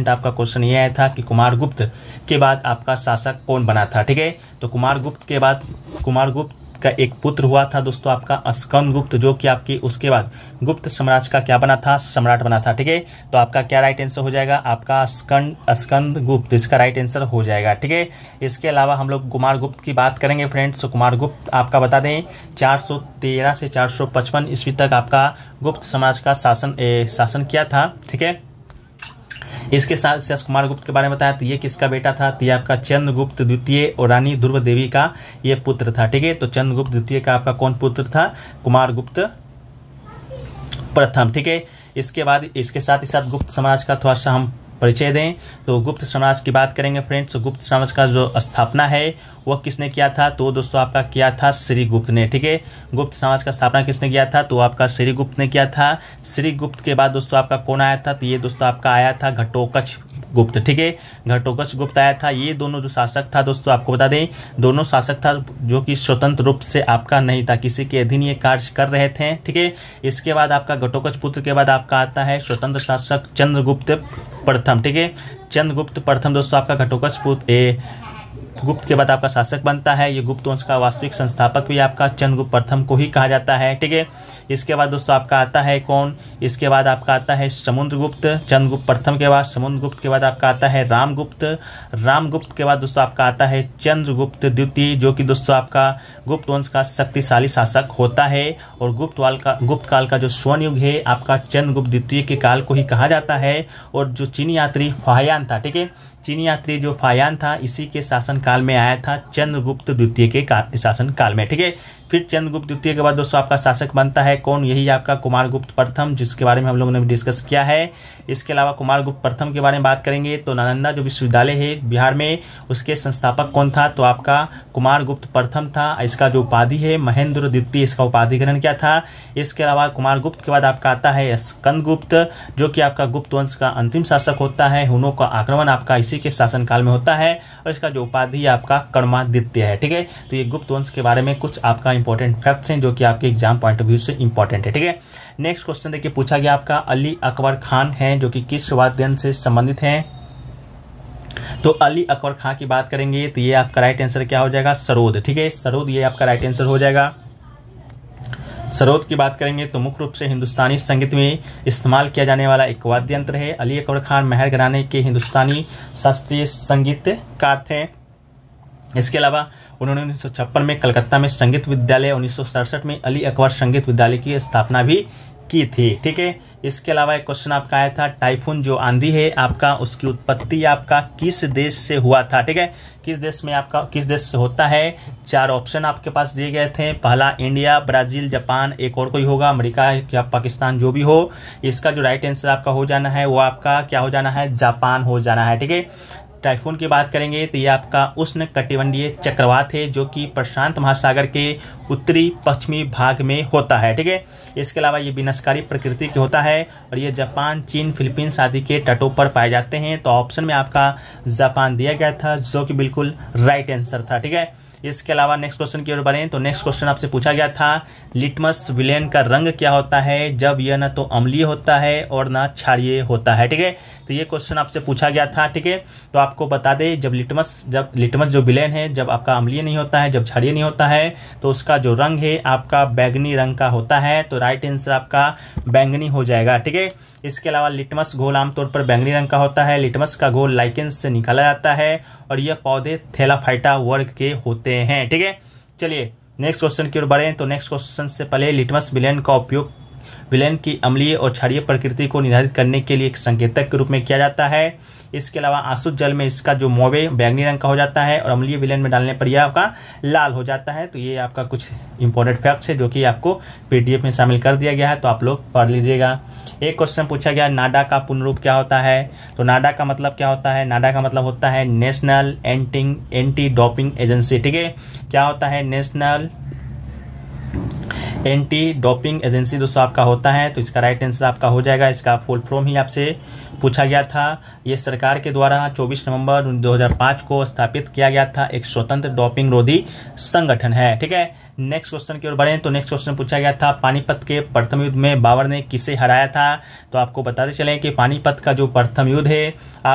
आपका क्वेश्चन ये आया था कि कुमार गुप्त के बाद आपका शासक कौन बना था ठीक है तो कुमार गुप्त के बाद कुमार गुप्त का एक पुत्र हुआ था दोस्तों आपका अस्कंद गुप्त जो कि आपकी उसके बाद गुप्त साम्राज्य का क्या बना था सम्राट बना था ठीक है तो आपका क्या राइट आंसर हो जाएगा आपका अस्कंद अस्कंद गुप्त इसका राइट आंसर हो जाएगा ठीक है इसके अलावा हम लोग कुमार गुप्त की बात करेंगे फ्रेंड्स तो कुमार गुप्त आपका बता दें चार से चार ईस्वी तक आपका गुप्त समाज का शासन शासन किया था ठीक है इसके साथ यश कुमार गुप्त के बारे में बताया तो ये किसका बेटा था तो ये आपका चंद्रगुप्त द्वितीय और रानी ध्रुव देवी का ये पुत्र था ठीक है तो चंद्रगुप्त द्वितीय का आपका कौन पुत्र था कुमार गुप्त प्रथम ठीक है इसके बाद इसके साथ ही साथ गुप्त समाज का थोड़ा तो सा हम परिचय दें तो गुप्त समाज की बात करेंगे फ्रेंड्स तो गुप्त समाज का जो स्थापना है वह किसने किया था तो दोस्तों आपका किया था श्रीगुप्त ने ठीक है गुप्त समाज का स्थापना किसने किया था तो आपका श्रीगुप्त ने किया था श्रीगुप्त के बाद दोस्तों आपका कौन आया था तो ये दोस्तों आपका आया था घटोकच गुप्त ठीक है घटोकच गुप्त आया था ये दोनों जो शासक था दोस्तों आपको बता दें दोनों शासक था जो कि स्वतंत्र रूप से आपका नहीं था किसी के अधीन ये कार्य कर रहे थे ठीक है इसके बाद आपका घटोकच पुत्र के बाद आपका आता है स्वतंत्र शासक चंद्रगुप्त प्रथम ठीक है चंद्रगुप्त प्रथम दोस्तों आपका घटोकच पुत्र गुप्त के बाद आपका शासक बनता है ये गुप्त वंश का वास्तविक संस्थापक भी आपका चंद्रगुप्त प्रथम को ही कहा जाता है ठीक है इसके बाद दोस्तों आपका आता है कौन इसके बाद आपका आता है समुद्रगुप्त चंद्रगुप्त प्रथम के बाद समुद्रगुप्त के बाद आपका आता है रामगुप्त रामगुप्त के बाद दोस्तों आपका आता है चंद्रगुप्त द्वितीय जो कि दोस्तों आपका गुप्त वंश का शक्तिशाली शासक होता है और गुप्त वाल का गुप्त काल का जो स्वर्ण युग है आपका चंद्रगुप्त द्वितीय के काल को ही कहा जाता है और जो चीनी यात्री फायान था ठीक है चीनी यात्री जो फायान था इसी के शासनकाल में आया था चंद्रगुप्त द्वितीय के शासनकाल में ठीक है फिर चंद्रगुप्त द्वितीय के बाद दोस्तों आपका शासक बनता है कौन यही आपका कुमार गुप्त प्रथम जिसके बारे में हम लोगों ने डिस्कस किया है इसके अलावा कुमार गुप्त प्रथम के बारे में बात करेंगे तो नालंदा जो विश्वविद्यालय है बिहार में उसके संस्थापक कौन था तो आपका कुमार गुप्त प्रथम था इसका जो उपाधि है महेंद्र द्वितीय इसका उपाधि ग्रहण क्या था इसके अलावा कुमार गुप्त के बाद आपका आता है स्कंदगुप्त जो कि आपका गुप्त वंश का अंतिम शासक होता है हुनों का आक्रमण आपका इसी के शासनकाल में होता है और इसका जो उपाधि आपका कर्मादित्य है ठीक है तो ये गुप्त वंश के बारे में कुछ आपका इंपॉर्टेंट फैक्ट्स हैं जो कि आपके एग्जाम पॉइंट ऑफ व्यू से इंपॉर्टेंट है ठीक है नेक्स्ट क्वेश्चन देखिए पूछा गया आपका अली अकबर खान है जो कि किस वाद्यन से संबंधित हैं तो अली अकबर खान की बात करेंगे तो ये आपका राइट आंसर क्या हो जाएगा सरोद ठीक है सरोद ये आपका राइट आंसर हो जाएगा सरोद की बात करेंगे तो मुख्य रूप से हिंदुस्तानी संगीत में इस्तेमाल किया जाने वाला एक वाद्य यंत्र है अली अकबर खान महर घराने के हिंदुस्तानी शास्त्रीय संगीतकार थे इसके अलावा उन्होंने उन्नीस में कलकत्ता में संगीत विद्यालय उन्नीस में अली अकबर संगीत विद्यालय की स्थापना भी की थी ठीक है इसके अलावा एक क्वेश्चन आपका आया था टाइफून जो आंधी है आपका उसकी उत्पत्ति आपका किस देश से हुआ था ठीक है किस देश में आपका किस देश से होता है चार ऑप्शन आपके पास दिए गए थे पहला इंडिया ब्राजील जापान एक और कोई होगा अमेरिका या पाकिस्तान जो भी हो इसका जो राइट आंसर आपका हो जाना है वो आपका क्या हो जाना है जापान हो जाना है ठीक है टाइफून की बात करेंगे तो ये आपका उष्ण कटिबंधीय चक्रवात है जो कि प्रशांत महासागर के उत्तरी पश्चिमी भाग में होता है ठीक है इसके अलावा ये विनाशकारी प्रकृति के होता है और ये जापान चीन फिलीपींस आदि के तटों पर पाए जाते हैं तो ऑप्शन में आपका जापान दिया गया था जो कि बिल्कुल राइट आंसर था ठीक है इसके अलावा नेक्स्ट क्वेश्चन की ओर बढ़े तो नेक्स्ट क्वेश्चन आपसे पूछा गया था लिटमस विलेन का रंग क्या होता है जब यह ना तो अम्लीय होता है और ना क्षारिय होता है ठीक है तो ये क्वेश्चन आपसे पूछा गया था ठीक है तो आपको बता दें जब लिटमस जब लिटमस जो विलेन है जब आपका अम्लीय नहीं होता है जब क्षारिय नहीं होता है तो उसका जो रंग है आपका बैगनी रंग का होता है तो राइट आंसर आपका बैंगनी हो जाएगा ठीक है इसके अलावा लिटमस घोल आमतौर पर बैंगनी रंग का होता है लिटमस का घोल लाइकिन से निकाला जाता है और यह पौधे थैलाफाइटा वर्ग के होते हैं ठीक है चलिए नेक्स्ट क्वेश्चन की ओर बढ़े तो नेक्स्ट क्वेश्चन से पहले लिटमस विलयन का उपयोग विलयन की अम्लीय और क्षारीय प्रकृति को निर्धारित करने के लिए एक संकेतक के रूप में किया जाता है इसके अलावा आंसू जल में इसका जो मोवे बैंगनी रंग का हो जाता है और अम्लीय विलयन में डालने पर यह आपका लाल हो जाता है तो ये आपका कुछ इंपॉर्टेंट फैक्ट्स है जो कि आपको पीडीएफ में शामिल कर दिया गया है तो आप लोग पढ़ लीजिएगा एक क्वेश्चन पूछा गया नाडा का पूर्ण रूप क्या होता है तो नाडा का मतलब क्या होता है नाडा का मतलब होता है नेशनल एंटिंग एंटी डॉपिंग एजेंसी ठीक है क्या होता है नेशनल एंटी डोपिंग एजेंसी दोस्तों आपका होता है तो इसका राइट आंसर आपका हो जाएगा इसका फुल फॉर्म ही आपसे पूछा गया था ये सरकार के द्वारा 24 नवंबर 2005 को स्थापित किया गया था एक स्वतंत्र डोपिंग रोधी संगठन है ठीक है नेक्स्ट क्वेश्चन की ओर बढ़े तो नेक्स्ट क्वेश्चन पूछा गया था पानीपत के प्रथम युद्ध में बाबर ने किसे हराया था तो आपको बताते चले कि पानीपत का जो प्रथम युद्ध है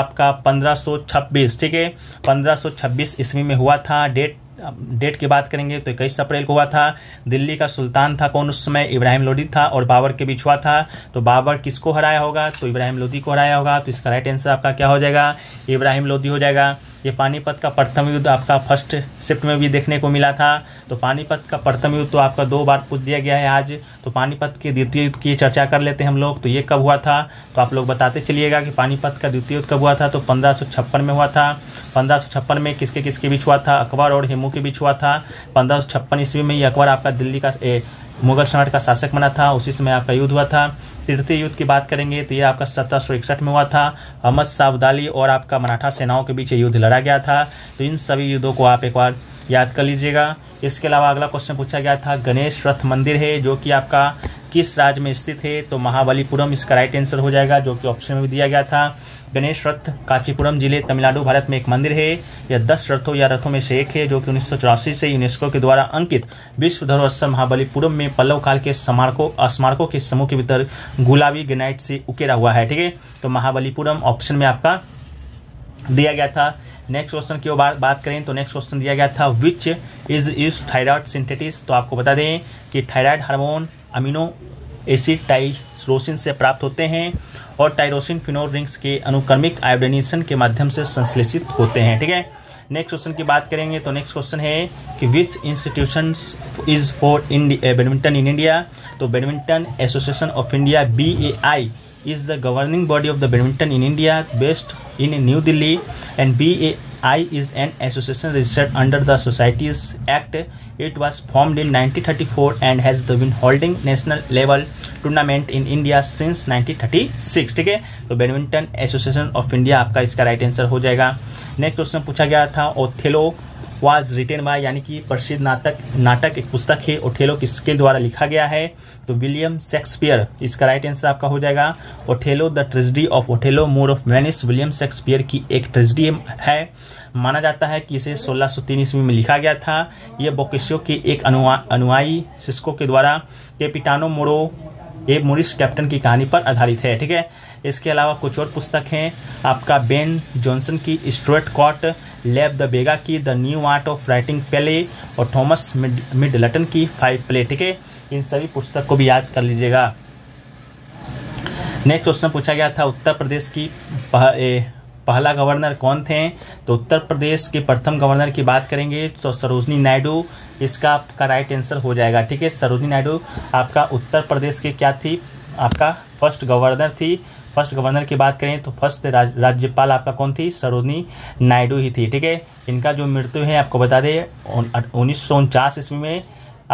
आपका 1526 ठीक है 1526 ईस्वी में हुआ था डेट डेट की बात करेंगे तो इक्कीस अप्रैल को हुआ था दिल्ली का सुल्तान था कौन उस समय इब्राहिम लोदी था और बाबर के बीच हुआ था तो बाबर किसको हराया होगा तो इब्राहिम लोदी को हराया होगा तो इसका राइट आंसर आपका क्या हो जाएगा इब्राहिम लोदी हो जाएगा ये पानीपत का प्रथम युद्ध आपका फर्स्ट शिफ्ट में भी देखने को मिला था तो पानीपत का प्रथम युद्ध तो आपका दो बार पूछ दिया गया है आज तो पानीपत के द्वितीय युद्ध की चर्चा कर लेते हैं हम लोग तो ये कब हुआ था तो आप लोग बताते चलिएगा कि पानीपत का द्वितीय युद्ध कब हुआ था तो पंद्रह में हुआ था पंद्रह में किसके किसके बीच हुआ था अकबर और हेमू के बीच हुआ था पंद्रह ईस्वी में ये अकबर आपका दिल्ली का मुगल सम्राट का शासक बना था उसी समय आपका युद्ध हुआ था तृतीय युद्ध की बात करेंगे तो ये आपका सत्रह में हुआ था अहमद सावदाली और आपका मराठा सेनाओं के बीच युद्ध लड़ा गया था तो इन सभी युद्धों को आप एक बार याद कर लीजिएगा इसके अलावा अगला क्वेश्चन पूछा गया था गणेश रथ मंदिर है जो कि आपका किस राज्य में स्थित है तो महाबलीपुरम इसका राइट आंसर हो जाएगा जो कि ऑप्शन में भी दिया गया था गणेश रथ कांचीपुरम जिले तमिलनाडु भारत में एक मंदिर है यह दस रथों या रथों में से एक है जो कि उन्नीस से यूनेस्को के द्वारा अंकित विश्व धरोहर महाबलीपुरम में पल्लव काल के स्मारकों स्मारकों के समूह के भीतर गुलाबी ग्रेनाइट से उकेरा हुआ है ठीक है तो महाबलीपुरम ऑप्शन में आपका दिया गया था नेक्स्ट क्वेश्चन की बात बात करें तो नेक्स्ट क्वेश्चन दिया गया था which is use thyroid synthesis तो आपको बता दें कि thyroid hormone amino acid tyrosine से प्राप्त होते हैं और टाइरोसिन फिनोल रिंग्स के अनुक्रमिक आयोडाइनेशन के माध्यम से संश्लेषित होते हैं ठीक है नेक्स्ट क्वेश्चन की बात करेंगे तो नेक्स्ट क्वेश्चन है कि which institution is for India badminton in India तो badminton association of India B A I is the governing body of the badminton in India based in New Delhi and B A I is an association registered under the societies act it was formed in 1934 and has been holding national level tournament in India since 1936 ठीक है तो badminton association of India आपका इसका right answer हो जाएगा next question पूछा गया था ओथेलो वाज रिटेन बाय यानी कि प्रसिद्ध नाटक नाटक एक पुस्तक है ओठेलो किसके द्वारा लिखा गया है तो विलियम शेक्सपियर इसका राइट आंसर आपका हो जाएगा Othello the tragedy of Othello moor of Venice William Shakespeare की एक ट्रेजडी है माना जाता है कि इसे 1603 ईस्वी में लिखा गया था यह बोकेशियो के एक अनुआ अनुयायी सिस्को के द्वारा केपिटानो मोरो ए मोरिस कैप्टन की कहानी पर आधारित है ठीक है इसके अलावा कुछ और पुस्तक हैं आपका बेन जॉनसन की स्ट्रेट कॉट लेब द बेगा की the new art of writing plays और थॉमस मिडलटन की फाइव प्ले ठीक है इन सभी पुस्तक को भी याद कर लीजिएगा नेक्स्ट क्वेश्चन पूछा गया था उत्तर प्रदेश की पह, ए, पहला गवर्नर कौन थे तो उत्तर प्रदेश के प्रथम गवर्नर की बात करेंगे तो सरोजनी नायडू इसका आपका राइट आंसर हो जाएगा ठीक है सरोजनी नायडू आपका उत्तर प्रदेश के क्या थी आपका फर्स्ट गवर्नर थी फर्स्ट गवर्नर की बात करें तो फर्स्ट राज्यपाल आपका कौन थी सरोजनी नायडू ही थी ठीक है इनका जो मृत्यु है आपको बता दें उन्नीस सौ ईस्वी में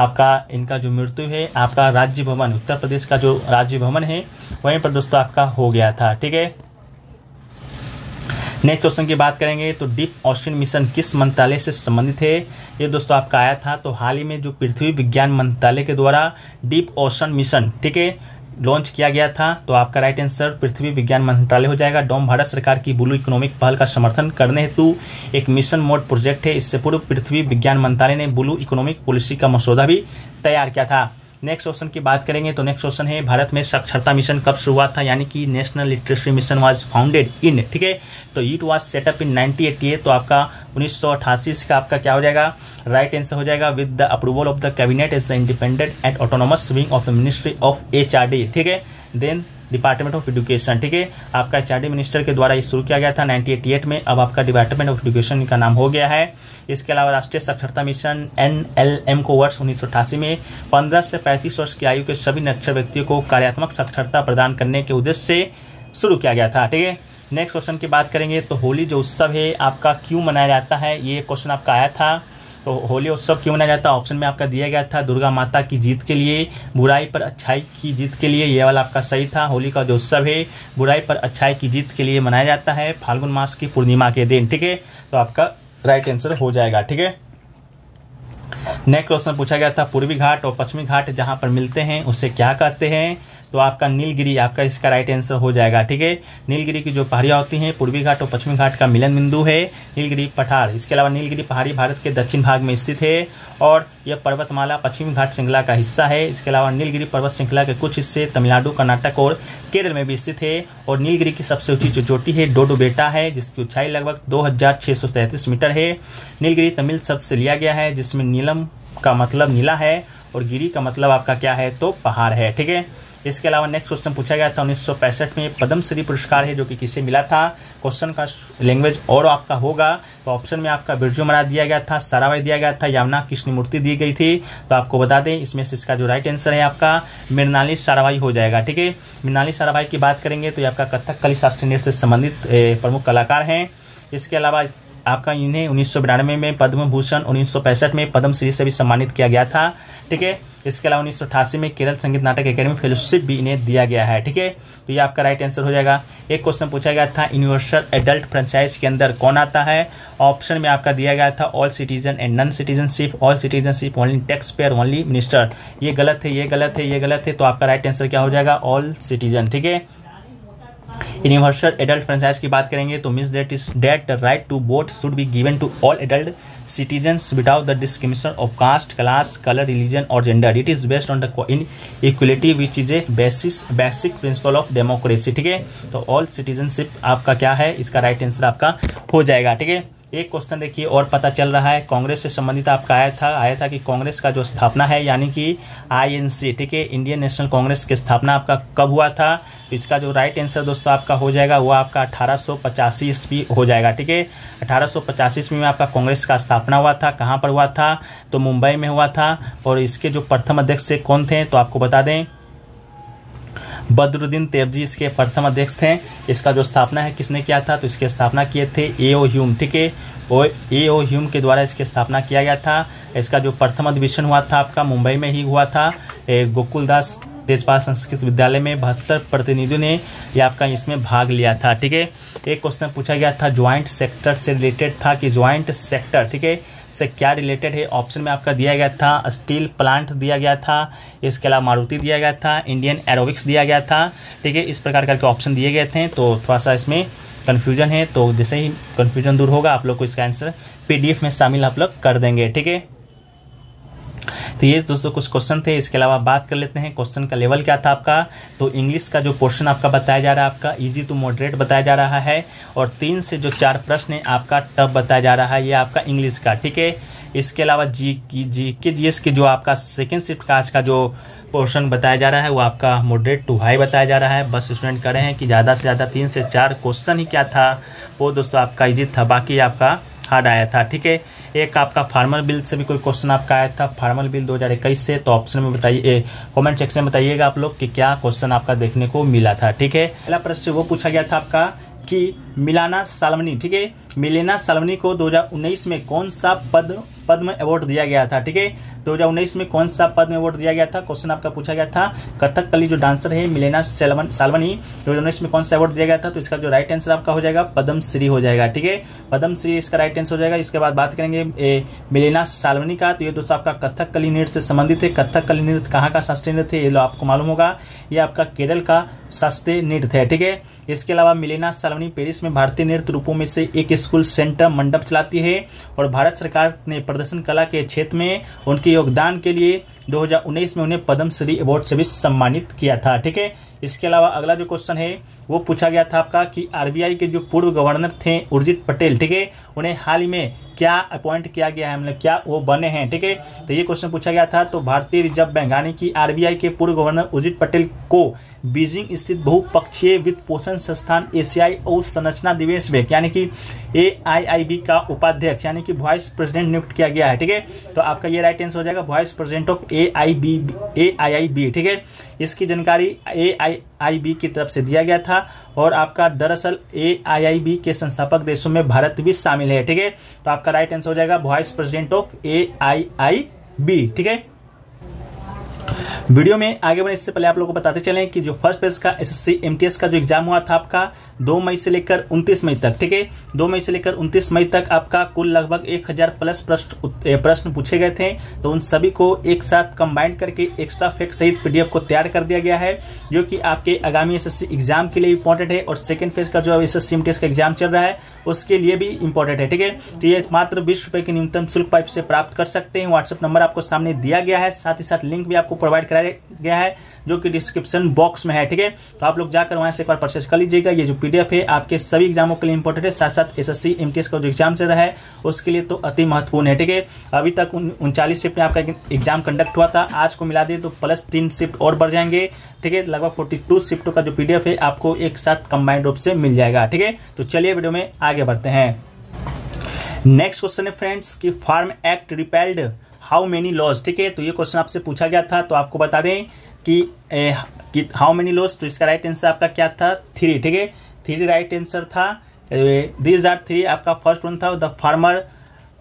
आपका इनका जो मृत्यु है आपका राज्य भवन उत्तर प्रदेश का जो राज्य भवन है वहीं पर दोस्तों आपका हो गया था ठीक है नेक्स्ट क्वेश्चन की बात करेंगे तो डीप ऑस्ट्रेन मिशन किस मंत्रालय से संबंधित है ये दोस्तों आपका आया था तो हाल ही में जो पृथ्वी विज्ञान मंत्रालय के द्वारा डीप ऑशन मिशन ठीक है लॉन्च किया गया था तो आपका राइट आंसर पृथ्वी विज्ञान मंत्रालय हो जाएगा डॉम भारत सरकार की ब्लू इकोनॉमिक पहल का समर्थन करने हेतु एक मिशन मोड प्रोजेक्ट है इससे पूर्व पृथ्वी विज्ञान मंत्रालय ने ब्लू इकोनॉमिक पॉलिसी का मसौदा भी तैयार किया था नेक्स्ट क्वेश्चन की बात करेंगे तो नेक्स्ट क्वेश्चन है भारत में साक्षरता मिशन कब शुरुआत था यानी कि national literacy mission was founded in ठीक है तो it was set up in nineteen तो आपका उन्नीस सौ आपका क्या हो जाएगा राइट आंसर हो जाएगा with the approval of the cabinet is the independent and autonomous wing of the ministry of H ठीक है देन डिपार्टमेंट ऑफ एजुकेशन ठीक है आपका एच मिनिस्टर के द्वारा ये शुरू किया गया था नाइनटीन में अब आपका डिपार्टमेंट ऑफ एजुकेशन का नाम हो गया है इसके अलावा राष्ट्रीय साक्षरता मिशन एन को वर्ष उन्नीस में पंद्रह से पैंतीस वर्ष की आयु के सभी नक्षर व्यक्तियों को कार्यात्मक साक्षरता प्रदान करने के उद्देश्य से शुरू किया गया था ठीक है नेक्स्ट क्वेश्चन की बात करेंगे तो होली जो उत्सव है आपका क्यों मनाया जाता है ये क्वेश्चन आपका आया था तो होली उत्सव क्यों मनाया जाता है ऑप्शन में आपका दिया गया था दुर्गा माता की जीत के लिए बुराई पर अच्छाई की जीत के लिए यह वाला आपका सही था होली का जो उत्सव है बुराई पर अच्छाई की जीत के लिए मनाया जाता है फाल्गुन मास की पूर्णिमा के दिन ठीक है तो आपका राइट आंसर हो जाएगा ठीक है नेक्स्ट क्वेश्चन पूछा गया था पूर्वी घाट और पश्चिमी घाट जहाँ पर मिलते हैं उसे क्या कहते हैं तो आपका नीलगिरी आपका इसका राइट आंसर हो जाएगा ठीक है नीलगिरी की जो पहाड़ियाँ होती हैं पूर्वी घाट और पश्चिमी घाट का मिलन बिंदु है नीलगिरी पठार इसके अलावा नीलगिरी पहाड़ी भारत के दक्षिण भाग में स्थित है और यह पर्वतमाला पश्चिमी घाट श्रृंखला का हिस्सा है इसके अलावा नीलगिरी पर्वत श्रृंखला के कुछ हिस्से तमिलनाडु कर्नाटक और केरल में भी स्थित है और नीलगिरी की सबसे ऊंची जो चोटी है डोडो बेटा है जिसकी ऊंचाई लगभग दो मीटर है नीलगिरी तमिल शब्द से लिया गया है जिसमें नीलम का मतलब नीला है और गिरी का मतलब आपका क्या है तो पहाड़ है ठीक है इसके अलावा नेक्स्ट क्वेश्चन पूछा गया था उन्नीस में पद्मश्री पुरस्कार है जो कि किसे मिला था क्वेश्चन का लैंग्वेज और आपका होगा तो ऑप्शन में आपका बिरजू मना दिया गया था साराभाई दिया गया था कृष्ण कृष्णमूर्ति दी गई थी तो आपको बता दें इसमें से इसका जो राइट आंसर है आपका मृणाली साराभाई हो जाएगा ठीक है मृणाली साराभाई की बात करेंगे तो ये आपका कथक कली शास्त्रीय नृत्य से संबंधित प्रमुख कलाकार हैं इसके अलावा आपका इन्हें उन्नीस में पद्म भूषण उन्नीस में पद्म श्री से भी सम्मानित किया गया था ठीक है इसके अलावा उन्नीस में केरल संगीत नाटक एकेडमी फेलोशिप भी इन्हें दिया गया है ठीक है तो ये आपका राइट आंसर हो जाएगा एक क्वेश्चन पूछा गया था यूनिवर्सल एडल्ट फ्रेंचाइज के अंदर कौन आता है ऑप्शन में आपका दिया गया था all citizen and non citizenship all citizenship only tax payer only minister ये गलत है ये गलत है ये गलत है तो आपका राइट आंसर क्या हो जाएगा ऑल सिटीजन ठीक है यूनिवर्सल एडल्ट फ्रेंचाइज की बात करेंगे तो means that is that right to vote should be given to all adult citizens without the discrimination of caste class colour religion और gender it is based on the in equality which is a basis basic principle of democracy ठीक है तो all citizenship आपका क्या है इसका right right answer आपका हो जाएगा ठीक है एक क्वेश्चन देखिए और पता चल रहा है कांग्रेस से संबंधित आपका आया था आया था कि कांग्रेस का जो स्थापना है यानी कि आईएनसी ठीक है इंडियन नेशनल कांग्रेस की स्थापना आपका कब हुआ था इसका जो राइट आंसर दोस्तों आपका हो जाएगा वो आपका अठारह सौ ईस्वी हो जाएगा ठीक है अठारह सौ ईस्वी में आपका कांग्रेस का स्थापना हुआ था कहाँ पर हुआ था तो मुंबई में हुआ था और इसके जो प्रथम अध्यक्ष से कौन थे तो आपको बता दें बद्रुद्दीन तेवजी इसके प्रथम अध्यक्ष थे इसका जो स्थापना है किसने किया था तो इसकी स्थापना किए थे ए ओ ह्यूम ठीक है और ए ओ ह्यूम के द्वारा इसकी स्थापना किया गया था इसका जो प्रथम अधिवेशन हुआ था आपका मुंबई में ही हुआ था गोकुलदास तेजपाल संस्कृत विद्यालय में बहत्तर प्रतिनिधियों ने यह आपका इसमें भाग लिया था ठीक है एक क्वेश्चन पूछा गया था ज्वाइंट सेक्टर से रिलेटेड था कि ज्वाइंट सेक्टर ठीक है से क्या रिलेटेड है ऑप्शन में आपका दिया गया था स्टील प्लांट दिया गया था इसके अलावा मारुति दिया गया था इंडियन एरोबिक्स दिया गया था ठीक है इस प्रकार करके ऑप्शन दिए गए थे तो थोड़ा सा इसमें कन्फ्यूजन है तो जैसे ही कन्फ्यूजन दूर होगा आप लोग को इसका आंसर पी में शामिल आप लोग कर देंगे ठीक है तो ये दोस्तों कुछ क्वेश्चन थे इसके अलावा बात कर लेते हैं क्वेश्चन का लेवल क्या था आपका तो इंग्लिश का जो पोर्शन आपका बताया जा रहा है आपका इजी टू मॉडरेट बताया जा रहा है और तीन से जो चार प्रश्न है आपका टफ बताया जा रहा है ये आपका इंग्लिश का ठीक है इसके अलावा जी की जी के जी एस के जो आपका सेकेंड शिफ्ट का आज का जो पोर्शन बताया जा रहा है वो आपका मॉडरेट टू हाई बताया जा रहा है बस स्टूडेंट कह रहे हैं कि ज़्यादा से ज़्यादा तीन से चार क्वेश्चन ही क्या था वो दोस्तों आपका इजी था बाकी आपका हार्ड आया था ठीक है एक आपका फार्मर बिल से भी कोई क्वेश्चन आपका आया था फार्मर बिल इक्कीस से तो ऑप्शन में बताइए कॉमेंट सेक्शन में बताइएगा आप लोग कि क्या क्वेश्चन आपका देखने को मिला था ठीक है पहला प्रश्न वो पूछा गया था आपका कि मिलाना सालवनी ठीक है मिलेना सालवनी को 2019 में कौन सा पद पद्म अवार्ड दिया गया था ठीक है 2019 में कौन सा पद्म अवार्ड दिया गया था क्वेश्चन आपका पूछा गया था कथकली जो डांसर है मिलेना सालवनी दो में कौन सा अवार्ड दिया गया था तो इसका जो राइट आंसर आपका हो जाएगा पद्मश्री हो जाएगा ठीक है पद्मश्री इसका राइट आंसर हो जाएगा इसके बाद बात करेंगे ए, मिलेना सालवनी का तो ये दोस्तों आपका कली नृत्य से संबंधित है कली नृत्य कहाँ का शास्त्रीय नृत्य है ये आपको मालूम होगा ये आपका केरल का शास्त्रीय नृत्य है ठीक है इसके अलावा मिलेना सालवनी पेरिस जिसमें भारतीय नृत्य रूपों में से एक स्कूल सेंटर मंडप चलाती है और भारत सरकार ने प्रदर्शन कला के क्षेत्र में उनके योगदान के लिए 2019 में उन्हें पद्मश्री अवार्ड से भी सम्मानित किया था ठीक है इसके अलावा अगला जो क्वेश्चन है वो पूछा गया था आपका कि आरबीआई के जो पूर्व गवर्नर थे उर्जित पटेल ठीक है उन्हें हाल ही में क्या अपॉइंट किया गया है मतलब क्या वो बने हैं ठीक है तो ये क्वेश्चन पूछा गया था तो भारतीय रिजर्व बैंक यानी कि आरबीआई के पूर्व गवर्नर उर्जित पटेल को बीजिंग स्थित बहुपक्षीय वित्त पोषण संस्थान एशियाई और संरचना निवेश बैंक यानी कि ए का उपाध्यक्ष यानी कि वाइस प्रेसिडेंट नियुक्त किया गया है ठीक है तो आपका ये राइट आंसर हो जाएगा vice president of A I B A I I B ठीक है इसकी जानकारी ए आई आई बी की तरफ से दिया गया था और आपका दरअसल ए आई आई बी के संस्थापक देशों में भारत भी शामिल है ठीक है तो आपका राइट आंसर हो जाएगा vice president of A I I B ठीक है वीडियो में आगे बढ़ने इससे पहले आप लोगों को बताते चलें कि जो फर्स्ट पेज का एसएससी एमटीएस का जो एग्जाम हुआ था आपका दो मई से लेकर उनतीस मई तक ठीक है दो मई से लेकर उनतीस मई तक आपका कुल लगभग एक हजार प्लस प्रश्न प्रश्न पूछे गए थे तो उन सभी को एक साथ कंबाइंड करके एक्स्ट्रा फैक्ट सहित पीडीएफ को तैयार कर दिया गया है जो कि आपके आगामी एसएससी एग्जाम के लिए इंपॉर्टेंट है और सेकंड फेज का जो एस एस सी का एग्जाम चल रहा है उसके लिए भी इंपॉर्टेंट है ठीक है तो ये मात्र बीस रुपए की न्यूनतम शुल्क पाइप से प्राप्त कर सकते हैं व्हाट्सअप नंबर आपको सामने दिया गया है साथ ही साथ लिंक भी आपको प्रोवाइड कराया गया है जो कि डिस्क्रिप्शन बॉक्स में है ठीक है तो आप लोग जाकर वहां से एक बार परचेज कर लीजिएगा ये जो पी पीडीएफ है आपके सभी एग्जामों के लिए इंपॉर्टेंट है साथ साथ एसएससी एमटीएस का जो एग्जाम चल रहा है उसके लिए तो अति महत्वपूर्ण है ठीक है अभी तक उनचालीस शिफ्ट में आपका एग्जाम कंडक्ट हुआ था आज को मिला दिए तो प्लस तीन शिफ्ट और बढ़ जाएंगे ठीक है लगभग फोर्टी टू शिफ्टों का जो पीडीएफ है आपको एक साथ कंबाइंड रूप से मिल जाएगा ठीक है तो चलिए वीडियो में आगे बढ़ते हैं नेक्स्ट क्वेश्चन है फ्रेंड्स कि farm act repealed how many laws ठीक है तो ये क्वेश्चन आपसे पूछा गया था तो आपको बता दें कि हाउ मेनी लॉज तो इसका राइट आंसर आपका क्या था थ्री ठीक है थ्री राइट आंसर था दीज आर थ्री आपका फर्स्ट वन था the farmer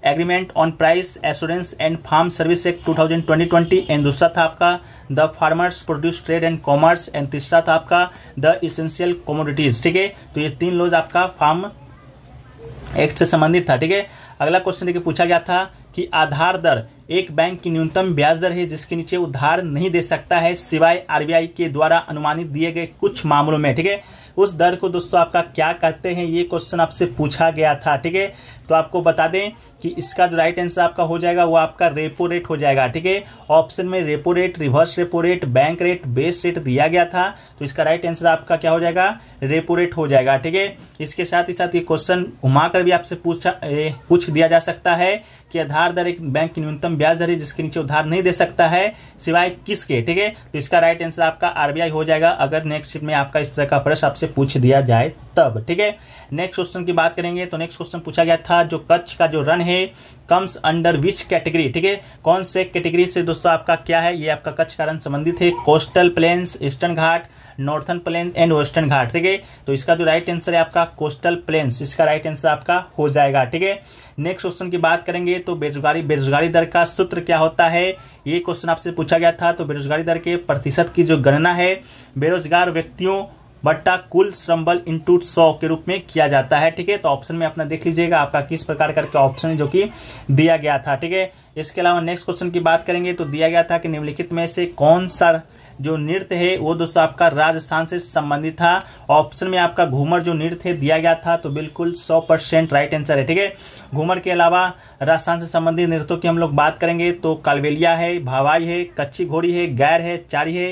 agreement on price assurance and farm service act twenty and दूसरा था आपका the farmers produce trade and commerce and तीसरा था आपका द इसेंशियल कॉमोडिटीज ठीक है तो ये तीन लोज आपका फार्म एक्ट से संबंधित था ठीक है अगला क्वेश्चन देखिए पूछा गया था कि आधार दर एक बैंक की न्यूनतम ब्याज दर है जिसके नीचे उधार नहीं दे सकता है सिवाय आरबीआई के द्वारा अनुमानित दिए गए कुछ मामलों में ठीक है उस दर को दोस्तों आपका क्या कहते हैं ये क्वेश्चन आपसे पूछा गया था ठीक है तो आपको बता दें कि इसका जो राइट आंसर आपका हो जाएगा वो आपका रेपो रेट हो जाएगा ठीक है ऑप्शन में repo rate reverse repo rate bank rate base rate दिया गया था तो इसका राइट आंसर आपका क्या हो जाएगा रेपो रेट हो जाएगा ठीक है इसके साथ ही साथ ये क्वेश्चन घुमाकर भी आपसे पूछा पूछ दिया जा सकता है कि आधार दर एक बैंक की न्यूनतम ब्याज दर है जिसके नीचे उधार नहीं दे सकता है सिवाय किसके ठीक है तो इसका राइट आंसर आपका आरबीआई हो जाएगा अगर नेक्स्ट में आपका इस तरह का प्रश्न आपसे पूछ दिया जाए तब ठीक है नेक्स्ट क्वेश्चन की बात करेंगे तो नेक्स्ट क्वेश्चन पूछा गया था आपका जो कच्छ का जो रन है कम्स अंडर विच कैटेगरी ठीक है कौन से कैटेगरी से दोस्तों आपका क्या है ये आपका कच्छ का रन संबंधित है coastal plains eastern ghat northern plain and western ghat ठीक है तो इसका जो राइट आंसर है आपका कोस्टल प्लेन्स इसका राइट आंसर आपका हो जाएगा ठीक है नेक्स्ट क्वेश्चन की बात करेंगे तो बेरोजगारी बेरोजगारी दर का सूत्र क्या होता है ये क्वेश्चन आपसे पूछा गया था तो बेरोजगारी दर के प्रतिशत की जो गणना है बेरोजगार व्यक्तियों बट्टा कुल श्रम बल इंटू सौ के रूप में किया जाता है ठीक है तो ऑप्शन में अपना देख लीजिएगा आपका किस प्रकार करके ऑप्शन है जो कि दिया गया था ठीक है इसके अलावा नेक्स्ट क्वेश्चन की बात करेंगे तो दिया गया था कि निम्नलिखित में से कौन सा जो नृत्य है वो दोस्तों आपका राजस्थान से संबंधित था ऑप्शन में आपका घूमर जो नृत्य है दिया गया था तो बिल्कुल 100 परसेंट राइट आंसर है ठीक है घूमर के अलावा राजस्थान से संबंधित नृत्यों की हम लोग बात करेंगे तो कालबेलिया है भावाई है कच्ची घोड़ी है गैर है चारी है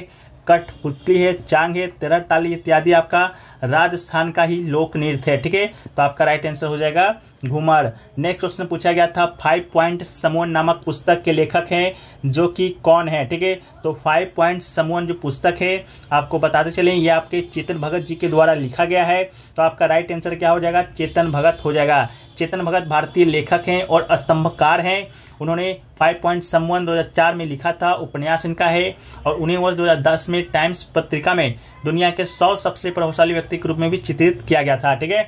कठपुतली है चांग है तेरह ताली इत्यादि आपका राजस्थान का ही लोक नृत्य है ठीक है तो आपका राइट आंसर हो जाएगा घुमर नेक्स्ट क्वेश्चन पूछा गया था फाइव पॉइंट समून नामक पुस्तक के लेखक हैं जो कि कौन है ठीक है तो फाइव पॉइंट समूह जो पुस्तक है आपको बताते चले ये आपके चेतन भगत जी के द्वारा लिखा गया है तो आपका राइट आंसर क्या हो जाएगा चेतन भगत हो जाएगा चेतन भगत भारतीय लेखक हैं और स्तंभकार हैं उन्होंने फाइव पॉइंट समवन दो में लिखा था उपन्यास इनका है और उन्हें वर्ष दस में टाइम्स पत्रिका में दुनिया के सौ सबसे प्रभावशाली व्यक्ति के रूप में भी चित्रित किया गया था ठीक है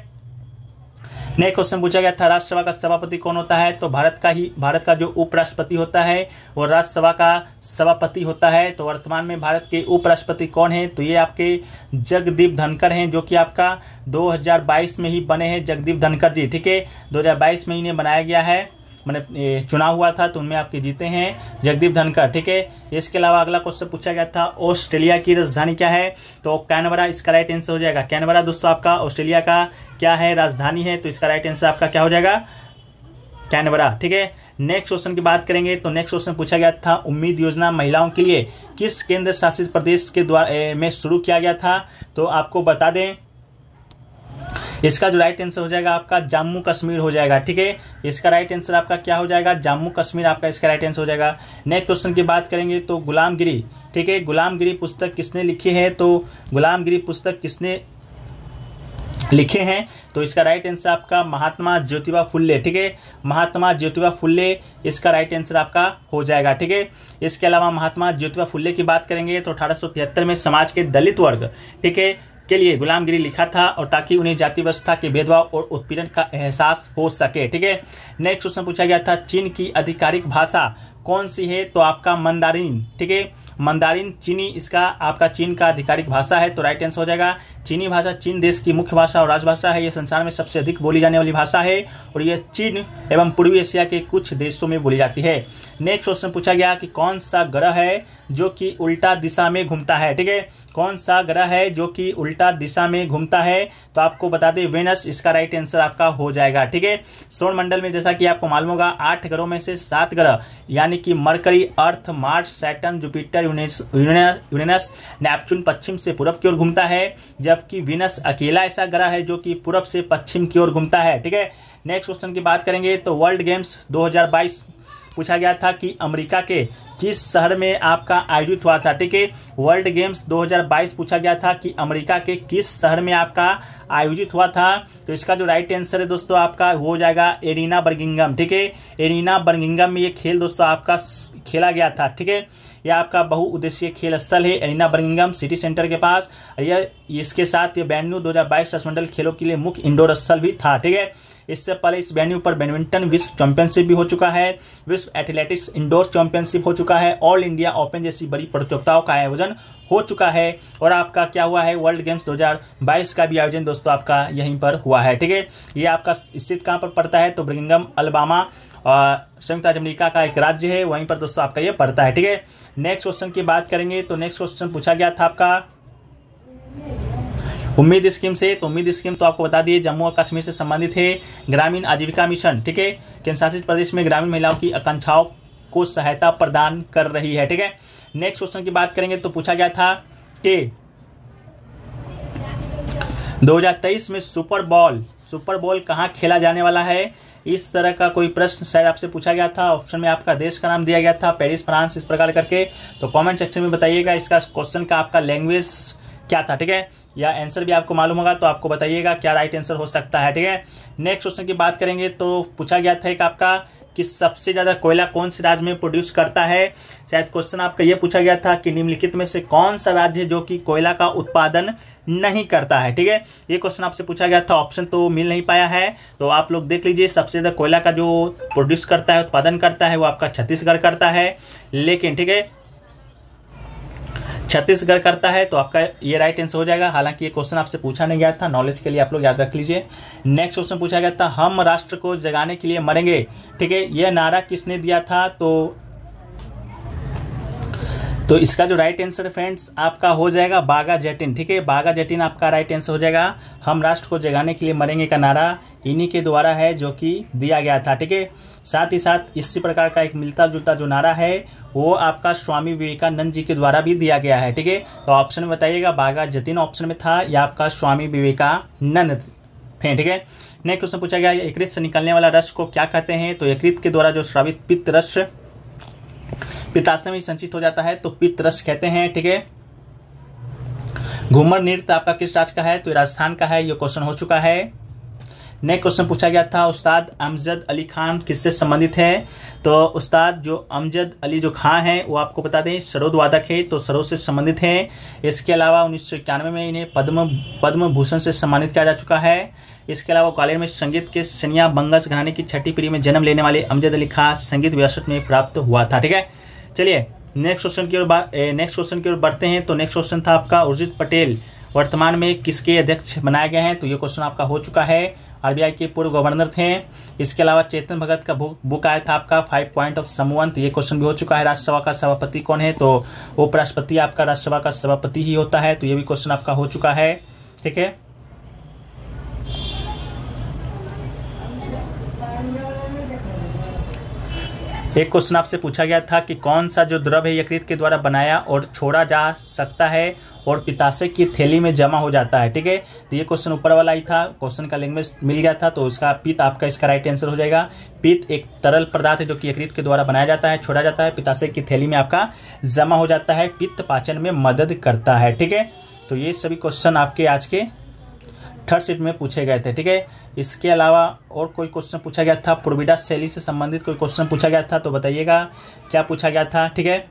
नेक्स्ट क्वेश्चन पूछा गया था राज्यसभा का सभापति कौन होता है तो भारत का ही भारत का जो उपराष्ट्रपति होता है वो राज्यसभा का सभापति होता है तो वर्तमान में भारत के उपराष्ट्रपति कौन है तो ये आपके जगदीप धनकर हैं जो कि आपका 2022 में ही बने हैं जगदीप धनकर जी ठीक है 2022 में इन्हें बनाया गया है मैंने चुना हुआ था तो उनमें आपके जीते हैं जगदीप धनकर ठीक है इसके अलावा अगला क्वेश्चन पूछा गया था ऑस्ट्रेलिया की राजधानी क्या है तो कैनबरा इसका राइट आंसर हो जाएगा कैनबरा दोस्तों आपका ऑस्ट्रेलिया का क्या है राजधानी है तो इसका राइट आंसर आपका क्या हो जाएगा कैनबरा ठीक है नेक्स्ट क्वेश्चन की बात करेंगे तो नेक्स्ट क्वेश्चन पूछा गया था उम्मीद योजना महिलाओं के लिए किस केंद्र शासित प्रदेश के द्वारा में शुरू किया गया था तो आपको बता दें इसका जो राइट आंसर हो जाएगा आपका जम्मू कश्मीर हो जाएगा ठीक है इसका राइट आंसर आपका क्या हो जाएगा जम्मू कश्मीर आपका इसका राइट आंसर हो जाएगा नेक्स्ट क्वेश्चन की बात करेंगे तो गुलामगिरी ठीक है गुलामगिरी पुस्तक किसने लिखी है तो गुलामगिरी पुस्तक किसने लिखे हैं तो इसका राइट आंसर आपका महात्मा ज्योतिबा फुल्ले ठीक है महात्मा ज्योतिबा फुल्ले इसका राइट आंसर आपका हो जाएगा ठीक है इसके अलावा महात्मा ज्योतिबा फुल्ले की बात करेंगे तो अठारह में समाज के दलित वर्ग ठीक है के लिए गुलामगिरी लिखा था और ताकि उन्हें जाति व्यवस्था के भेदभाव और उत्पीड़न का एहसास हो सके ठीक है नेक्स्ट क्वेश्चन पूछा गया था चीन की आधिकारिक भाषा कौन सी है तो आपका मंदारिन ठीक है मंदारिन चीनी इसका आपका चीन का आधिकारिक भाषा है तो राइट आंसर हो जाएगा चीनी भाषा चीन देश की मुख्य भाषा और राजभाषा है ये संसार में सबसे अधिक बोली जाने वाली भाषा है और यह चीन एवं पूर्वी एशिया के कुछ देशों में बोली जाती है नेक्स्ट क्वेश्चन पूछा गया कि कौन सा ग्रह है जो कि उल्टा दिशा में घूमता है ठीक है कौन सा ग्रह है जो कि उल्टा दिशा में घूमता है तो आपको बता दें वेनस इसका राइट आंसर आपका हो जाएगा ठीक है स्वर्ण मंडल में जैसा कि आपको मालूम होगा आठ ग्रहों में से सात ग्रह यानी कि Mercury earth March Saturn Jupiter यूनिनस यूरेनस पश्चिम से पूर्व की ओर घूमता है जबकि विनस अकेला ऐसा ग्रह है जो कि पूर्व से पश्चिम की ओर घूमता है ठीक है नेक्स्ट क्वेश्चन की बात करेंगे तो वर्ल्ड गेम्स 2022 पूछा गया था कि अमेरिका के किस शहर में आपका आयोजित हुआ था ठीक है वर्ल्ड गेम्स 2022 पूछा गया था कि अमेरिका के किस शहर में आपका आयोजित हुआ था तो इसका जो राइट आंसर है दोस्तों आपका हो जाएगा एरिना बर्गिंगम ठीक है एरिना बर्गिंगम में ये खेल दोस्तों आपका खेला गया था ठीक है यह आपका बहुउद्देशीय खेल स्थल है एरिना बर्गिंगम सिटी सेंटर के पास यह इसके साथ ये बैन्यू दो हजार खेलों के लिए मुख्य इंडोर स्थल भी था ठीक है इससे पहले इस वेन्यू पर बैडमिंटन विश्व चैंपियनशिप भी हो चुका है विश्व एथलेटिक्स इंडोर चैंपियनशिप हो चुका है ऑल इंडिया ओपन जैसी बड़ी प्रतियोगिताओं का आयोजन हो चुका है और आपका क्या हुआ है वर्ल्ड गेम्स 2022 का भी आयोजन दोस्तों आपका यहीं पर हुआ है ठीक है ये आपका स्थित कहाँ पर पड़ता है तो ब्रिंगम अलबामा संयुक्त राज्य अमरीका का एक राज्य है वहीं पर दोस्तों आपका ये पड़ता है ठीक है नेक्स्ट क्वेश्चन की बात करेंगे तो नेक्स्ट क्वेश्चन पूछा गया था आपका उम्मीद स्कीम से तो उम्मीद स्कीम तो आपको बता दिए जम्मू और कश्मीर से संबंधित है ग्रामीण आजीविका मिशन ठीक है केंद्रशासित प्रदेश में ग्रामीण महिलाओं की आकांक्षाओं को सहायता प्रदान कर रही है ठीक है नेक्स्ट क्वेश्चन की बात करेंगे तो पूछा गया था कि 2023 में सुपर बॉल सुपर बॉल कहाँ खेला जाने वाला है इस तरह का कोई प्रश्न शायद आपसे पूछा गया था ऑप्शन में आपका देश का नाम दिया गया था पेरिस फ्रांस इस प्रकार करके तो कमेंट सेक्शन में बताइएगा इसका क्वेश्चन का आपका लैंग्वेज क्या था ठीक है या आंसर भी आपको मालूम होगा तो आपको बताइएगा क्या राइट आंसर हो सकता है ठीक है नेक्स्ट क्वेश्चन की बात करेंगे तो पूछा गया था एक आपका कि सबसे ज़्यादा कोयला कौन से राज्य में प्रोड्यूस करता है शायद क्वेश्चन आपका यह पूछा गया था कि निम्नलिखित में से कौन सा राज्य है जो कि कोयला का उत्पादन नहीं करता है ठीक है ये क्वेश्चन आपसे पूछा गया था ऑप्शन तो मिल नहीं पाया है तो आप लोग देख लीजिए सबसे ज़्यादा कोयला का जो प्रोड्यूस करता है उत्पादन करता है वो आपका छत्तीसगढ़ करता है लेकिन ठीक है छत्तीसगढ़ करता है तो आपका ये राइट आंसर हो जाएगा हालांकि ये क्वेश्चन आपसे पूछा नहीं गया था नॉलेज के लिए आप लोग याद रख लीजिए नेक्स्ट क्वेश्चन पूछा गया था हम राष्ट्र को जगाने के लिए मरेंगे ठीक है यह नारा किसने दिया था तो तो इसका जो राइट आंसर फ्रेंड्स आपका हो जाएगा बागा जैटिन ठीक है बागा जैटिन आपका राइट आंसर हो जाएगा हम राष्ट्र को जगाने के लिए मरेंगे का नारा इन्हीं के द्वारा है जो कि दिया गया था ठीक है साथ ही साथ इसी प्रकार का एक मिलता जुलता जो नारा है वो आपका स्वामी विवेकानंद जी के द्वारा भी दिया गया है ठीक है तो ऑप्शन में बताइएगा बाघा जतिन ऑप्शन में था या आपका स्वामी विवेकानंद थे ठीक है नेक्स्ट क्वेश्चन पूछा गया एक से निकलने वाला रस को क्या कहते हैं तो एक के द्वारा जो श्रावित पित्त रस पिताशय में संचित हो जाता है तो पित्त रस कहते हैं ठीक है घूमर नृत्य आपका किस राज्य का है तो राजस्थान का है ये क्वेश्चन हो चुका है नेक्स्ट क्वेश्चन पूछा गया था उस्ताद अमजद अली खान किससे संबंधित है तो उस्ताद जो अमजद अली जो खां हैं वो आपको बता दें सरोद वादक है तो सरोद से संबंधित हैं इसके अलावा उन्नीस में इन्हें पद्म पद्म भूषण से सम्मानित किया जा चुका है इसके अलावा ग्वालियर में संगीत के सनिया बंगस घराने की छठी पीढ़ी में जन्म लेने वाले अमजद अली खां संगीत विरासत में प्राप्त हुआ था ठीक है चलिए नेक्स्ट क्वेश्चन की ओर नेक्स्ट क्वेश्चन की ओर बढ़ते हैं तो नेक्स्ट क्वेश्चन था आपका उर्जित पटेल वर्तमान में किसके अध्यक्ष बनाए गए हैं तो ये क्वेश्चन आपका हो चुका है आरबीआई के पूर्व गवर्नर थे इसके अलावा चेतन भगत का बुक आया था आपका फाइव पॉइंट ऑफ समवन ये क्वेश्चन भी हो चुका है राज्यसभा का सभापति कौन है तो उपराष्ट्रपति आपका राज्यसभा का सभापति ही होता है तो ये भी क्वेश्चन आपका हो चुका है ठीक है एक क्वेश्चन आपसे पूछा गया था कि कौन सा जो द्रव है यकृत के द्वारा बनाया और छोड़ा जा सकता है और पिताशय की थैली में जमा हो जाता है ठीक है तो ये क्वेश्चन ऊपर वाला ही था क्वेश्चन का लैंग्वेज मिल गया था तो उसका पित्त आपका इसका राइट आंसर हो जाएगा पित्त एक तरल पदार्थ है जो कि यकृत के द्वारा बनाया जाता है छोड़ा जाता है पिताशय की थैली में आपका जमा हो जाता है पित्त पाचन में मदद करता है ठीक है तो ये सभी क्वेश्चन आपके आज के थर्ड शिफ्ट में पूछे गए थे ठीक है इसके अलावा और कोई क्वेश्चन पूछा गया था प्रोविडा शैली से संबंधित कोई क्वेश्चन पूछा गया था तो बताइएगा क्या पूछा गया था ठीक है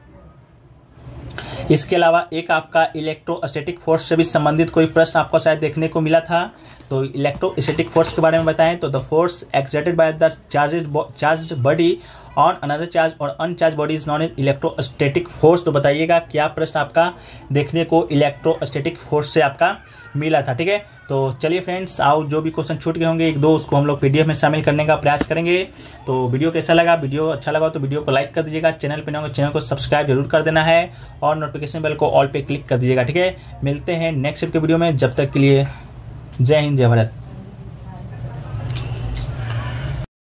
इसके अलावा एक आपका इलेक्ट्रोस्टेटिक फोर्स से भी संबंधित कोई प्रश्न आपको शायद देखने को मिला था तो इलेक्ट्रोस्टेटिक फोर्स के बारे में बताएं तो the force exerted by the charged charge body on another charge और uncharged body is known as force तो बताइएगा क्या प्रश्न आपका देखने को इलेक्ट्रोस्टेटिक फोर्स से आपका मिला था ठीक है तो चलिए फ्रेंड्स आओ जो भी क्वेश्चन छूट गए होंगे एक दो उसको हम लोग पीडीएफ में शामिल करने का प्रयास करेंगे तो वीडियो कैसा लगा वीडियो अच्छा लगा तो वीडियो को लाइक कर दीजिएगा चैनल पर ना चैनल को सब्सक्राइब जरूर कर देना है और नोटिफिकेशन बेल को ऑल पे क्लिक कर दीजिएगा ठीक है मिलते हैं नेक्स्ट के वीडियो में जब तक के लिए जय हिंद जय भारत